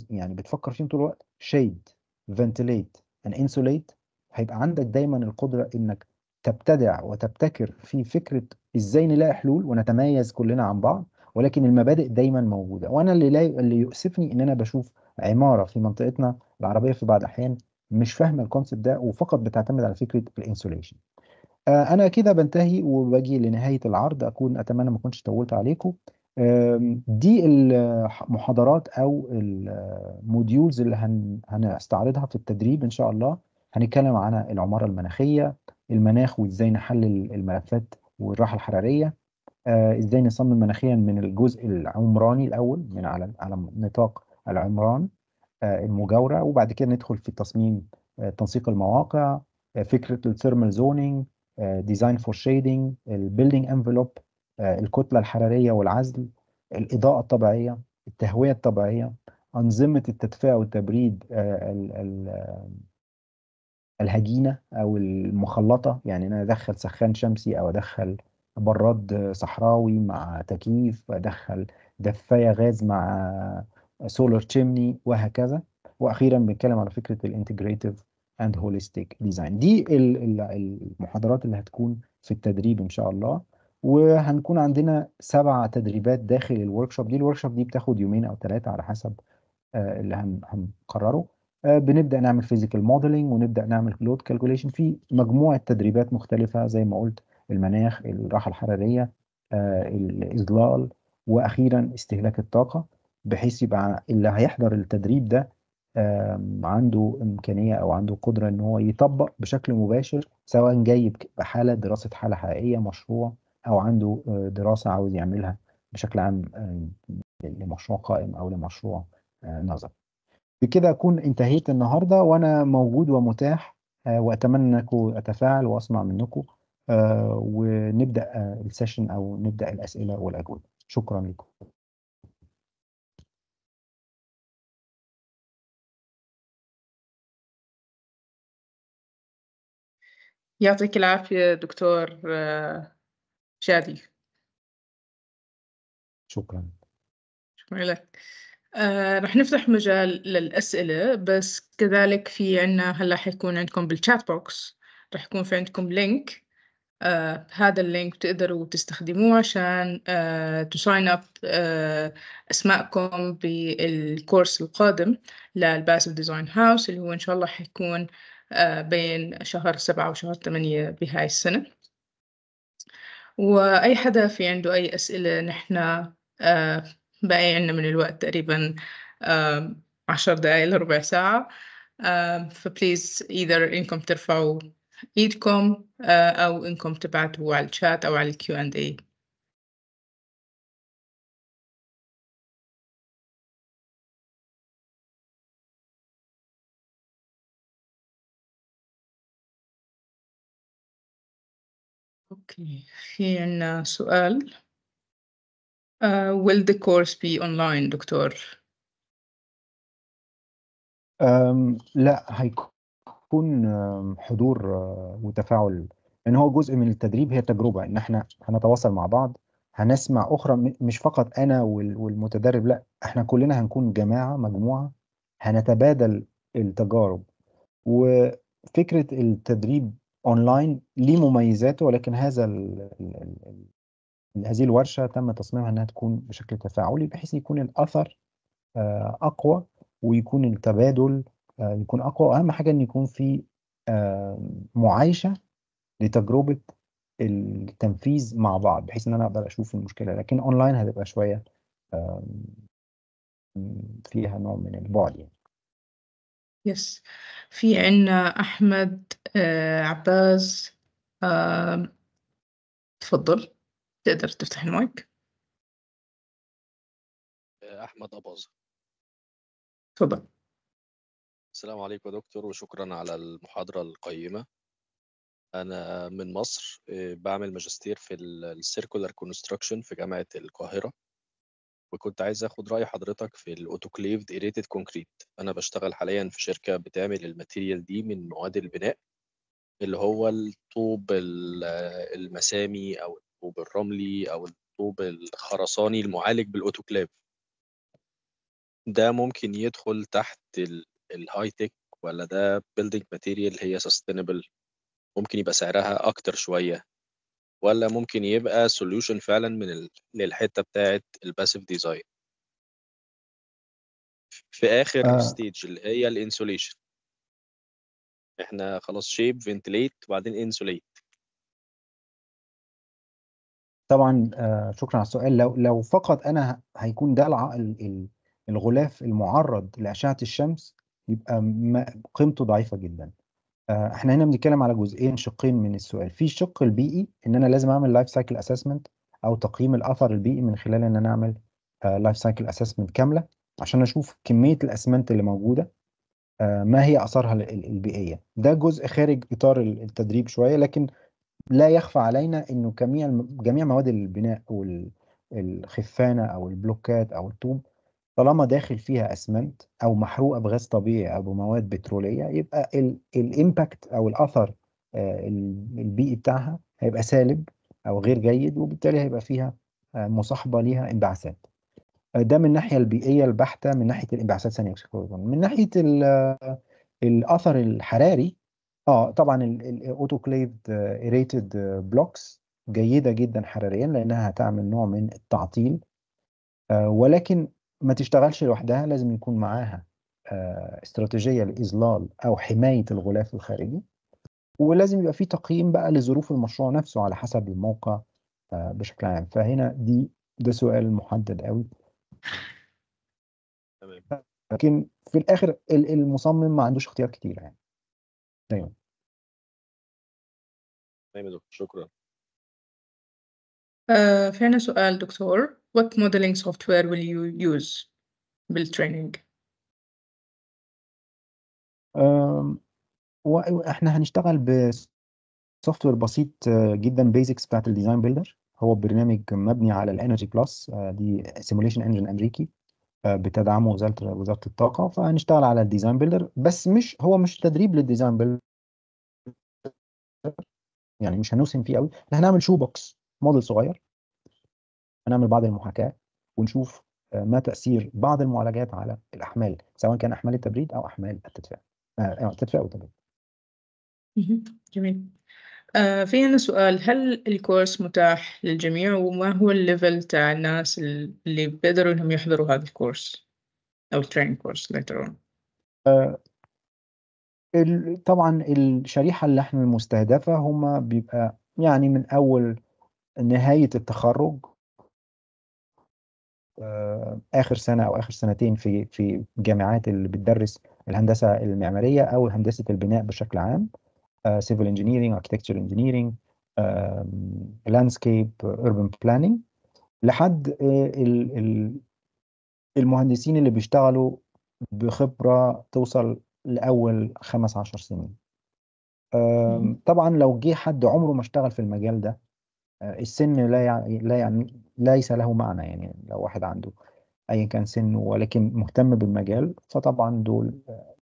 Speaker 3: يعني بتفكر فيهم طول الوقت شيد فنتليت ان انسوليت هيبقى عندك دايما القدره انك تبتدع وتبتكر في فكرة إزاي نلاقي حلول ونتميز كلنا عن بعض ولكن المبادئ دايما موجودة وأنا اللي, اللي يؤسفني إن أنا بشوف عمارة في منطقتنا العربية في بعض الأحيان مش فاهمة الكونسيبت ده وفقط بتعتمد على فكرة الانسوليشن آه، أنا كده بنتهي وباجي لنهاية العرض أكون أتمنى ما أكونش طولت عليكم دي المحاضرات او الموديولز اللي هنستعرضها في التدريب ان شاء الله هنتكلم عن العماره المناخيه المناخ وازاي نحلل الملفات والراحه الحراريه آه، ازاي نصمم مناخيا من الجزء العمراني الاول من على على نطاق العمران آه، المجاوره وبعد كده ندخل في تصميم آه، تنسيق المواقع فكره الثيرمال زونينج ديزاين فور شيدنج البيلدينج انفلوب الكتله الحراريه والعزل الاضاءه الطبيعيه التهويه الطبيعيه انظمه التدفئه والتبريد الهجينه او المخلطه يعني انا ادخل سخان شمسي او ادخل براد صحراوي مع تكييف ادخل دفايه غاز مع سولار تشيمني وهكذا واخيرا بنتكلم على فكره الانتجريتيف اند هوليستيك ديزاين دي المحاضرات اللي هتكون في التدريب ان شاء الله وهنكون عندنا سبع تدريبات داخل الوركشوب دي الوركشوب دي بتاخد يومين او ثلاثه على حسب آه، اللي هنقرره آه، بنبدا نعمل فيزيكال موديلنج ونبدا نعمل لود كالكوليشن في مجموعه تدريبات مختلفه زي ما قلت المناخ الراحه الحراريه آه، الاظلال واخيرا استهلاك الطاقه بحيث يبقى اللي هيحضر التدريب ده عنده امكانيه او عنده قدره ان هو يطبق بشكل مباشر سواء جاي بحاله دراسه حاله حقيقيه مشروع او عنده آه، دراسه عاوز يعملها بشكل عام لمشروع قائم او لمشروع نظري بكده أكون انتهيت النهاردة وأنا موجود ومتاح آه، وأتمنى أنكم أتفاعل وأسمع منكم آه، ونبدأ آه، السيشن أو نبدأ الأسئلة والأجوبة شكرا لكم
Speaker 2: يعطيك العافية دكتور شادي شكرا شكرا لك آه، رح نفتح مجال للأسئلة بس كذلك في عنا هلا حيكون عندكم بالشات بوكس رح يكون في عندكم لينك آه هذا اللينك تقدروا تستخدموه عشان آه تساين اب آه اسماءكم بالكورس القادم للباسف ديزاين هاوس اللي هو ان شاء الله حيكون آه بين شهر سبعة وشهر ثمانية بهاي السنة وأي حدا في عنده أي أسئلة نحن آه باقي عنا يعني من الوقت تقريبا آه، عشر دقايق لربع ساعة فبليز إيذر إنكم ترفعوا إيدكم آه، أو إنكم تبعتوا على الشات أو على أند Q&A إيه.
Speaker 1: اوكي في عنا سؤال Uh, will the course be online دكتور؟
Speaker 3: um, لا هيكون حضور آه، وتفاعل لان هو جزء من التدريب هي تجربه ان احنا هنتواصل مع بعض هنسمع اخرى مش فقط انا والمتدرب لا احنا كلنا هنكون جماعه مجموعه هنتبادل التجارب وفكره التدريب اونلاين ليه مميزاته ولكن هذا هذه الورشة تم تصميمها أنها تكون بشكل تفاعلي بحيث يكون الأثر آه، أقوى ويكون التبادل آه، يكون أقوى وأهم حاجة أن يكون في آه، معايشة لتجربة التنفيذ مع بعض بحيث ان انا اقدر اشوف المشكله لكن اونلاين هتبقى شويه فيها نوع من البعد يعني
Speaker 2: يس في عنا احمد عباس تفضل تقدر تفتح المايك
Speaker 1: احمد اباظه اتفضل السلام عليكم يا دكتور وشكرا على المحاضره القيمه
Speaker 2: انا من مصر آه، بعمل ماجستير في السيركولار كونستراكشن في جامعه القاهره وكنت عايز اخد راي حضرتك في الاوتوكليفد ايريتد كونكريت
Speaker 1: انا بشتغل حاليا في شركه بتعمل الماتيريال دي من مواد البناء اللي هو الطوب المسامي او الطوب الرملي او الطوب الخرساني المعالج بالاوتوكلاف ده ممكن يدخل تحت الهاي تك ولا ده بيلدينج ماتيريال هي سستينبل ممكن يبقى سعرها اكتر شويه ولا ممكن يبقى سوليوشن فعلا من للحته بتاعه الباسيف ديزاين في اخر آه. ستيج اللي هي الانسوليشن احنا خلاص شيب فنتليت وبعدين انسوليت
Speaker 3: طبعًا آه، شكرًا على السؤال، لو لو فقط أنا هيكون ده الغلاف المُعرّض لأشعة الشمس يبقى قيمته ضعيفة جدًا. آه، إحنا هنا بنتكلم على جزئين، شقين من السؤال، في الشق البيئي إن أنا لازم أعمل لايف سايكل اسسمنت أو تقييم الأثر البيئي من خلال إن أنا أعمل لايف سايكل اسسمنت كاملة، عشان أشوف كمية الأسمنت اللي موجودة آه، ما هي آثارها البيئية، ده جزء خارج إطار التدريب شوية، لكن لا يخفى علينا انه جميع جميع مواد البناء والخفانه او البلوكات او الطوب طالما داخل فيها اسمنت او محروقه بغاز طبيعي او بمواد بتروليه يبقى الامباكت او الاثر آه، البيئي بتاعها هيبقى سالب او غير جيد وبالتالي هيبقى فيها آه، مصاحبه ليها انبعاثات آه، ده من الناحيه البيئيه البحته من ناحيه الانبعاثات ثاني من ناحيه الاثر الحراري اه طبعا الاوتوكليف ايريتد بلوكس جيده جدا حراريا لانها هتعمل نوع من التعطيل آه، ولكن ما تشتغلش لوحدها لازم يكون معاها آه، استراتيجيه لاظلال او حمايه الغلاف الخارجي ولازم يبقى في تقييم بقى لظروف المشروع نفسه على حسب الموقع آه، بشكل عام فهنا دي ده سؤال محدد قوي لكن في الاخر المصمم ما عندوش اختيار كتير يعني دايما أيوة.
Speaker 1: دايما يا دكتور شكرا uh, في سؤال دكتور what modeling software will you use بالtraining
Speaker 3: آم، احنا هنشتغل بسوفت وير بسيط آه، جدا بيزكس بتاعت الديزاين بيلدر هو برنامج مبني على الانرجي آه، بلس دي سيموليشن انجن امريكي بتدعمه وزاره وزاره الطاقه فهنشتغل على الديزاين بيلدر بس مش هو مش تدريب للديزاين بيلدر يعني مش هنوسم فيه قوي احنا هنعمل شو بوكس موديل صغير هنعمل بعض المحاكاه ونشوف آه، ما تاثير بعض المعالجات على الاحمال سواء كان احمال التبريد او احمال التدفئه آه، التدفئه والتبريد جميل
Speaker 2: آه، في هنا سؤال هل الكورس متاح للجميع وما هو الليفل تاع الناس اللي بيقدروا انهم يحضروا هذا الكورس او الترين كورس later on
Speaker 3: آه، طبعا الشريحة اللي احنا المستهدفة هما بيبقى يعني من أول نهاية التخرج آه، آخر سنة أو آخر سنتين في في الجامعات اللي بتدرس الهندسة المعمارية أو هندسة البناء بشكل عام سيفل انجينيرنج اركتكتشر انجينيرنج لاندسكيب urban بلاننج لحد آه، المهندسين اللي بيشتغلوا بخبرة توصل لأول خمس عشر سنين طبعا لو جه حد عمره ما اشتغل في المجال ده آه، السن لا لا يعني ليس له معنى يعني لو واحد عنده ايا كان سنه ولكن مهتم بالمجال فطبعا دول آه،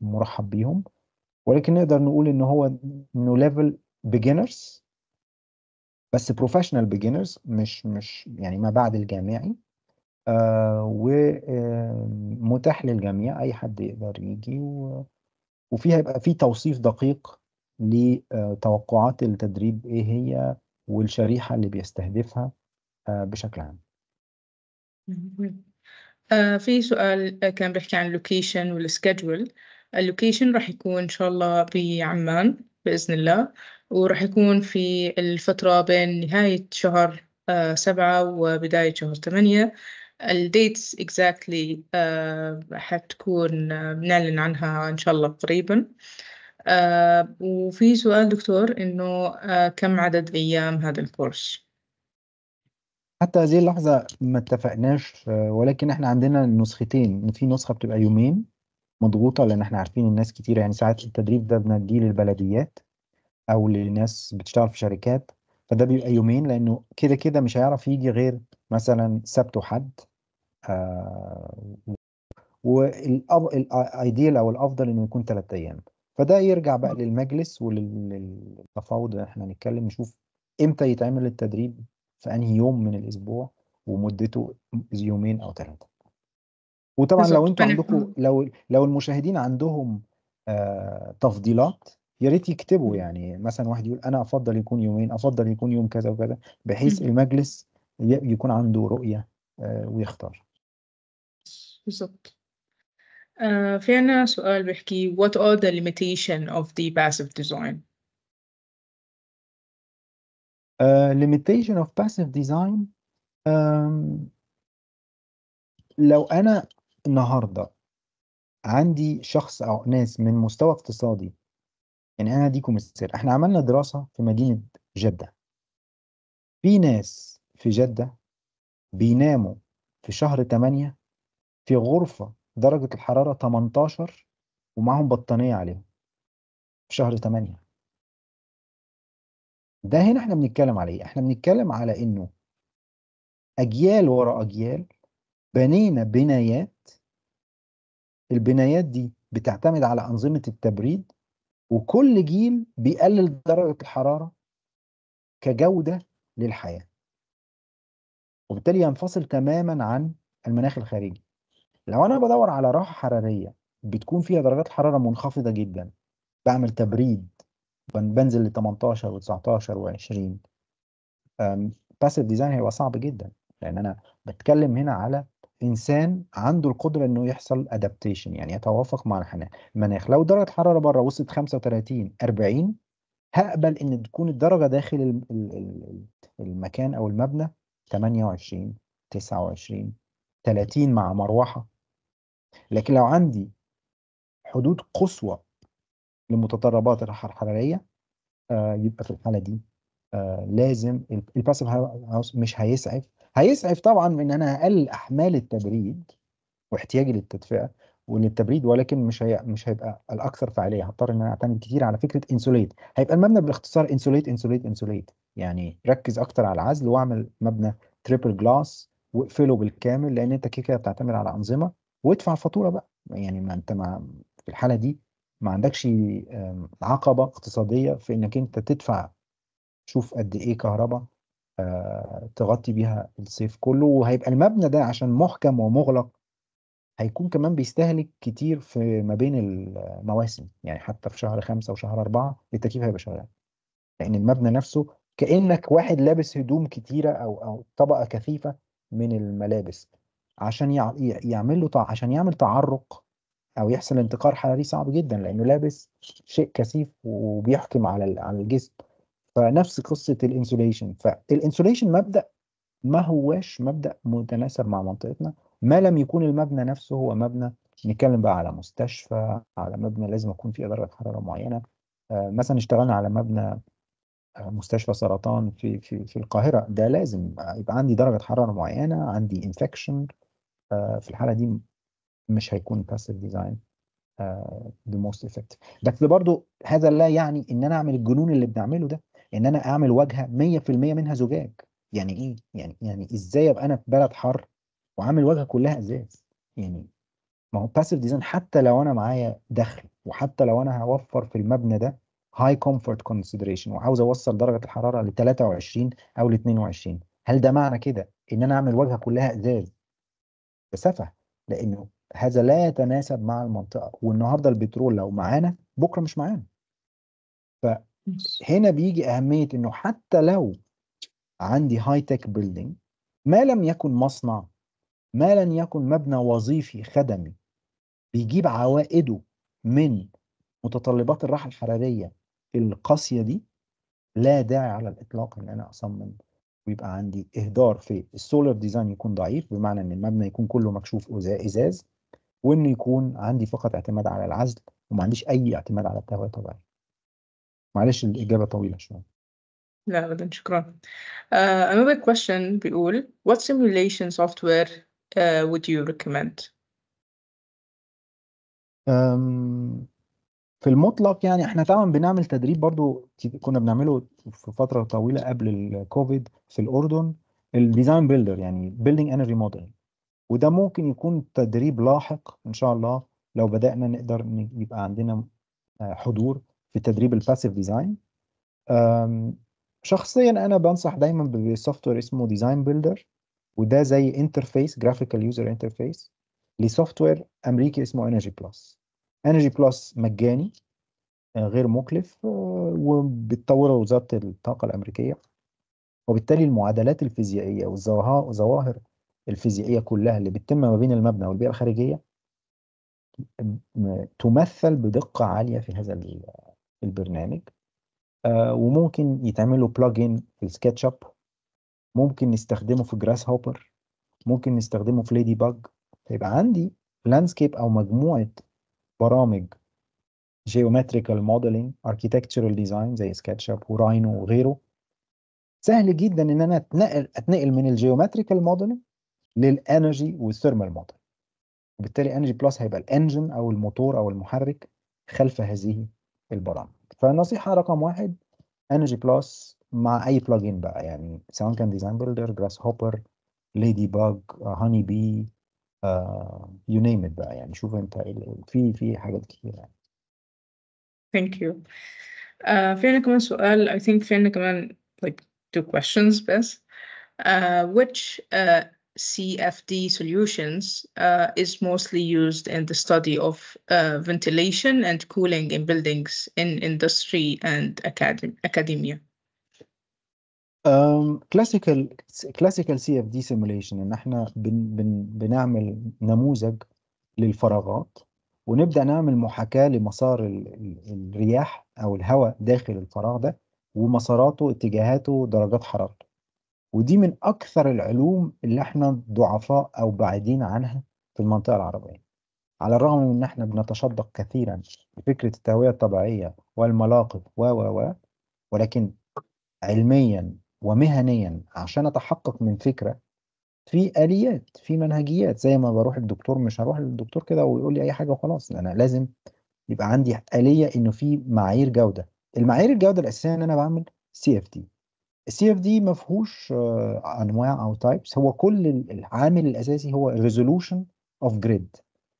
Speaker 3: مرحب بيهم ولكن نقدر نقول ان هو انه ليفل بيجنرز بس بروفيشنال بيجنرز مش مش يعني ما بعد الجامعي آه ومتاح آه، للجميع اي حد يقدر يجي وفي وفيها يبقى في توصيف دقيق لتوقعات آه، التدريب ايه هي والشريحه اللي بيستهدفها آه بشكل عام
Speaker 2: آه، في سؤال كان بيحكي عن اللوكيشن والسكجول اللوكيشن راح يكون إن شاء الله بعمان بإذن الله وراح يكون في الفترة بين نهاية شهر آه، سبعة وبداية شهر ثمانية الديتس اكزاكتلي آه، حتكون آه، بنعلن عنها إن شاء الله قريبا وفي سؤال دكتور إنه كم عدد أيام هذا الكورس؟
Speaker 3: حتى هذه اللحظة ما اتفقناش ولكن احنا عندنا نسختين في نسخة بتبقى يومين مضغوطه لان احنا عارفين الناس كتير يعني ساعات التدريب ده بنديه للبلديات او لناس بتشتغل في شركات فده بيبقى يومين لانه كده كده مش هيعرف يجي غير مثلا سبت وحد آه والايديال او الافضل انه يكون ثلاث ايام فده يرجع بقى للمجلس وللتفاوض احنا هنتكلم نشوف امتى يتعمل التدريب في انهي يوم من الاسبوع ومدته يومين او ثلاثه وطبعا لو انتم انتوا عندكم لو لو المشاهدين عندهم آه، تفضيلات يا ريت يكتبوا يعني مثلا واحد يقول انا افضل يكون يومين افضل يكون يوم كذا وكذا بحيث المجلس يكون عنده رؤية آه، ويختار
Speaker 2: بالظبط آه، في عنا سؤال بيحكي what are the limitation of the passive design
Speaker 3: uh, limitation of passive design um, لو انا النهارده عندي شخص او ناس من مستوى اقتصادي يعني انا هديكم السر احنا عملنا دراسه في مدينه جده في ناس في جده بيناموا في شهر 8 في غرفه درجه الحراره 18 ومعاهم بطانيه عليهم في شهر 8 ده هنا احنا بنتكلم على ايه احنا بنتكلم على انه اجيال ورا اجيال بنينا بنايات البنايات دي بتعتمد على أنظمة التبريد وكل جيل بيقلل درجة الحرارة كجودة للحياة وبالتالي ينفصل تماما عن المناخ الخارجي لو أنا بدور على راحة حرارية بتكون فيها درجات الحرارة منخفضة جدا بعمل تبريد بنزل ل 18 و19 و20 باسيف ديزاين هيبقى صعب جدا لان انا بتكلم هنا على انسان عنده القدره انه يحصل ادابتيشن يعني يتوافق مع المناخ لو درجه الحراره بره وصلت 35 40 هقبل ان تكون الدرجه داخل المكان او المبنى 28 29 30 مع مروحه لكن لو عندي حدود قصوى لمتطلبات الحراريه آه، يبقى في الحاله دي آه، لازم الباسف هاوس مش هيسعف هيسعف طبعا ان انا اقل احمال التبريد واحتياجي للتدفئه وان التبريد ولكن مش هي... مش هيبقى الاكثر فعاليه هضطر ان انا اعتمد كتير على فكره انسوليت هيبقى المبنى بالاختصار انسوليت انسوليت انسوليت يعني ركز اكتر على العزل واعمل مبنى تريبل جلاس واقفله بالكامل لان انت كده بتعتمد على انظمه وادفع الفاتوره بقى يعني ما انت ما في الحاله دي ما عندكش عقبه اقتصاديه في انك انت تدفع شوف قد ايه كهرباء آه، تغطي بيها الصيف كله وهيبقى المبنى ده عشان محكم ومغلق هيكون كمان بيستهلك كتير في ما بين المواسم يعني حتى في شهر خمسة وشهر أربعة التكييف هيبقى شغال لأن المبنى نفسه كأنك واحد لابس هدوم كتيرة أو أو طبقة كثيفة من الملابس عشان يعمل له عشان يعمل تعرق أو يحصل انتقار حراري صعب جدا لأنه لابس شيء كثيف وبيحكم على على الجسم فنفس قصه الانسوليشن فالانسوليشن مبدا ما هواش مبدا متناسب مع منطقتنا ما لم يكون المبنى نفسه هو مبنى نتكلم بقى على مستشفى على مبنى لازم يكون فيه درجه حراره معينه آه، مثلا اشتغلنا على مبنى آه، مستشفى سرطان في في في القاهره ده لازم يبقى عندي درجه حراره معينه عندي انفكشن آه، في الحاله دي مش هيكون باسيف ديزاين ذا موست افكتيف لكن برضو هذا لا يعني ان انا اعمل الجنون اللي بنعمله ده ان انا اعمل واجهه 100% منها زجاج يعني ايه يعني يعني ازاي ابقى انا في بلد حر وعامل واجهه كلها ازاز يعني ما هو باسيف ديزاين حتى لو انا معايا دخل وحتى لو انا هوفر في المبنى ده هاي كومفورت كونسيدريشن وعاوز اوصل درجه الحراره ل 23 او ل 22 هل ده معنى كده ان انا اعمل واجهه كلها ازاز بسفه لانه هذا لا يتناسب مع المنطقه والنهارده البترول لو معانا بكره مش معانا هنا بيجي اهميه انه حتى لو عندي هاي تك بيلدينج ما لم يكن مصنع ما لن يكن مبنى وظيفي خدمي بيجيب عوائده من متطلبات الراحه الحراريه القاسيه دي لا داعي على الاطلاق ان انا اصمم ويبقى عندي اهدار في السولار ديزاين يكون ضعيف بمعنى ان المبنى يكون كله مكشوف ازاز وانه يكون عندي فقط اعتماد على العزل وما عنديش اي اعتماد على التهويه الطبيعيه معلش الإجابة طويلة شوية
Speaker 2: لا أبدا شكرا uh, another question بيقول what simulation software uh, would you recommend
Speaker 3: um, في المطلق يعني احنا طبعا بنعمل تدريب برضو كنا بنعمله في فترة طويلة قبل الكوفيد في الأردن الديزاين بيلدر يعني بيلدينج انرجي موديل وده ممكن يكون تدريب لاحق ان شاء الله لو بدأنا نقدر يبقى عندنا آه، حضور في تدريب الباسيف ديزاين شخصيا انا بنصح دايما بسوفت وير اسمه ديزاين بيلدر وده زي انترفيس جرافيكال يوزر انترفيس لسوفت وير امريكي اسمه انرجي بلس انرجي بلس مجاني آه، غير مكلف آه، وبتطوره وزاره الطاقه الامريكيه وبالتالي المعادلات الفيزيائيه والظواهر الفيزيائيه كلها اللي بتتم ما بين المبنى والبيئه الخارجيه آه، تمثل بدقه عاليه في هذا البرنامج آه، وممكن يتعمل له بلجن في السكتش اب ممكن نستخدمه في جراس هوبر ممكن نستخدمه في ليدي باج فيبقى عندي لاندسكيب او مجموعه برامج جيومتريكال موديلنج اركيتكتشرال ديزاين زي سكتش اب وراينو وغيره سهل جدا ان انا اتنقل اتنقل من الجيومتريكال موديلنج للانرجي والثيرمال موديل وبالتالي انرجي بلس هيبقى الانجن او الموتور او المحرك خلف هذه البرامج فالنصيحه رقم واحد انرجي بلس مع اي بلجن بقى يعني سواء كان ديزاين بيلدر جراس هوبر ليدي باج هاني بي يو نيم ات بقى يعني شوف انت في في حاجات كتير يعني
Speaker 2: ثانك آه، يو في عندنا كمان سؤال I think في عندنا كمان like two questions بس uh, which uh, CFD solutions uh, is mostly used in the study of uh, ventilation and cooling in buildings in industry and academ academia.
Speaker 3: Um, classical classical CFD simulation ان احنا بن, بن, بنعمل نموذج للفراغات ونبدا نعمل محاكاه لمسار ال, ال, الرياح او الهواء داخل الفراغ ده ومساراته اتجاهاته درجات حرارته ودي من أكثر العلوم اللي احنا ضعفاء أو بعيدين عنها في المنطقة العربية على الرغم من ان احنا بنتشدق كثيرا بفكرة التهوية الطبيعية والملاقب و و و ولكن علميا ومهنيا عشان اتحقق من فكرة في آليات في منهجيات زي ما بروح الدكتور مش هروح للدكتور كده ويقول لي اي حاجة وخلاص انا لازم يبقى عندي آلية انه في معايير جودة المعايير الجودة الأساسية ان انا بعمل سي اف تي السي اف دي ما فيهوش آه، انواع او تايبس هو كل العامل الاساسي هو ريزولوشن اوف جريد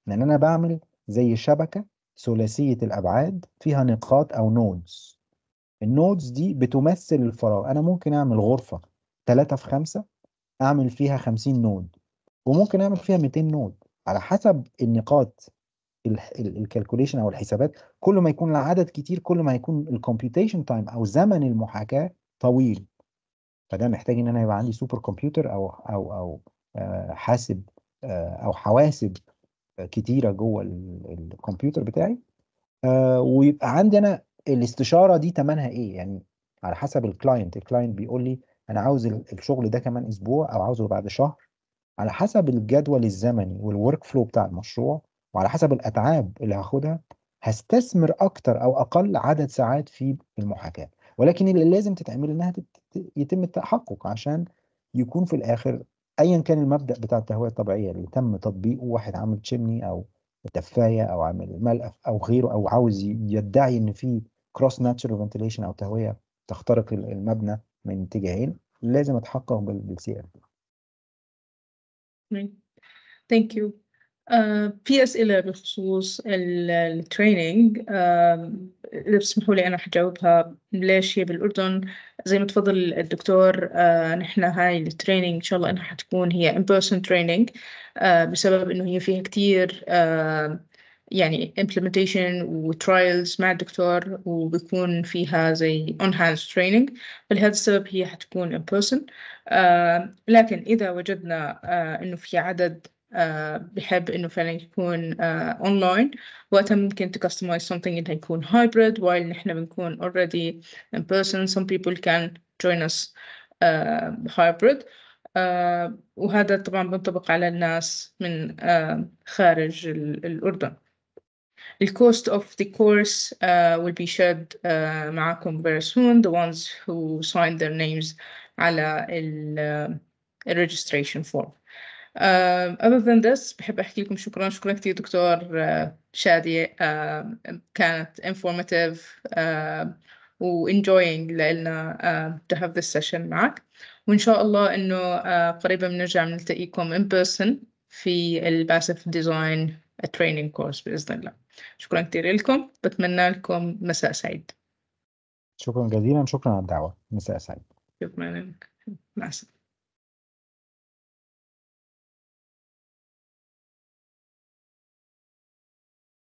Speaker 3: لان انا بعمل زي شبكه ثلاثيه الابعاد فيها نقاط او نودز النودز دي بتمثل الفراغ انا ممكن اعمل غرفه 3 في 5 اعمل فيها 50 نود وممكن اعمل فيها 200 نود على حسب النقاط الكالكوليشن او الحسابات كل ما يكون العدد كتير كل ما يكون الكمبيوتيشن تايم او زمن المحاكاه طويل فده محتاج ان انا يبقى عندي سوبر كمبيوتر او او او آه، حاسب آه، او حواسب كتيره جوه الكمبيوتر بتاعي آه، ويبقى عندي انا الاستشاره دي تمنها ايه يعني على حسب الكلاينت الكلاينت بيقول لي انا عاوز الشغل ده كمان اسبوع او عاوزه بعد شهر على حسب الجدول الزمني والورك فلو بتاع المشروع وعلى حسب الاتعاب اللي هاخدها هستثمر اكتر او اقل عدد ساعات في المحاكاه ولكن اللي لازم تتعمل انها يتم التحقق عشان يكون في الاخر ايا كان المبدا بتاع التهويه الطبيعيه اللي تم تطبيقه واحد عامل تشيمني او تفايه او عامل ملقف او غيره او عاوز يدعي ان في كروس ناتشرال فنتيليشن او تهويه تخترق المبنى من اتجاهين لازم اتحقق بالسي اف
Speaker 2: ثانك يو آه، في أسئلة بخصوص التريننج إذا آه، بتسمحوا لي أنا حجاوبها ليش هي بالأردن زي ما تفضل الدكتور آه، نحن هاي التريننج إن شاء الله إنها حتكون هي in person training بسبب إنه هي فيها كتير يعني implementation و trials مع الدكتور وبكون فيها زي on hands training فلهذا السبب هي حتكون in person لكن إذا وجدنا إنه في عدد Uh, بحب انه فعلا يكون اونلاين uh, وقتها ممكن تكستمايز something انه يكون hybrid while نحن بنكون already in person some people can join us uh, hybrid وهذا طبعا بينطبق على الناس من خارج الأردن The cost of the course uh, will be shared uh, معاكم very soon the ones who signed their names على ال, uh, registration form Uh, other than this بحب أحكي لكم شكرا شكرا كثير دكتور uh, آه، شادي uh, آه، كانت informative uh, و enjoying لإلنا uh, to have this session معك وإن شاء الله إنه uh, قريبا بنرجع بنلتقيكم in person في الباسف ديزاين training course بإذن الله شكرا كثير لكم بتمنى لكم مساء سعيد
Speaker 3: شكرا جزيلا شكرا على الدعوة مساء سعيد
Speaker 2: شكرا لك مع السلامة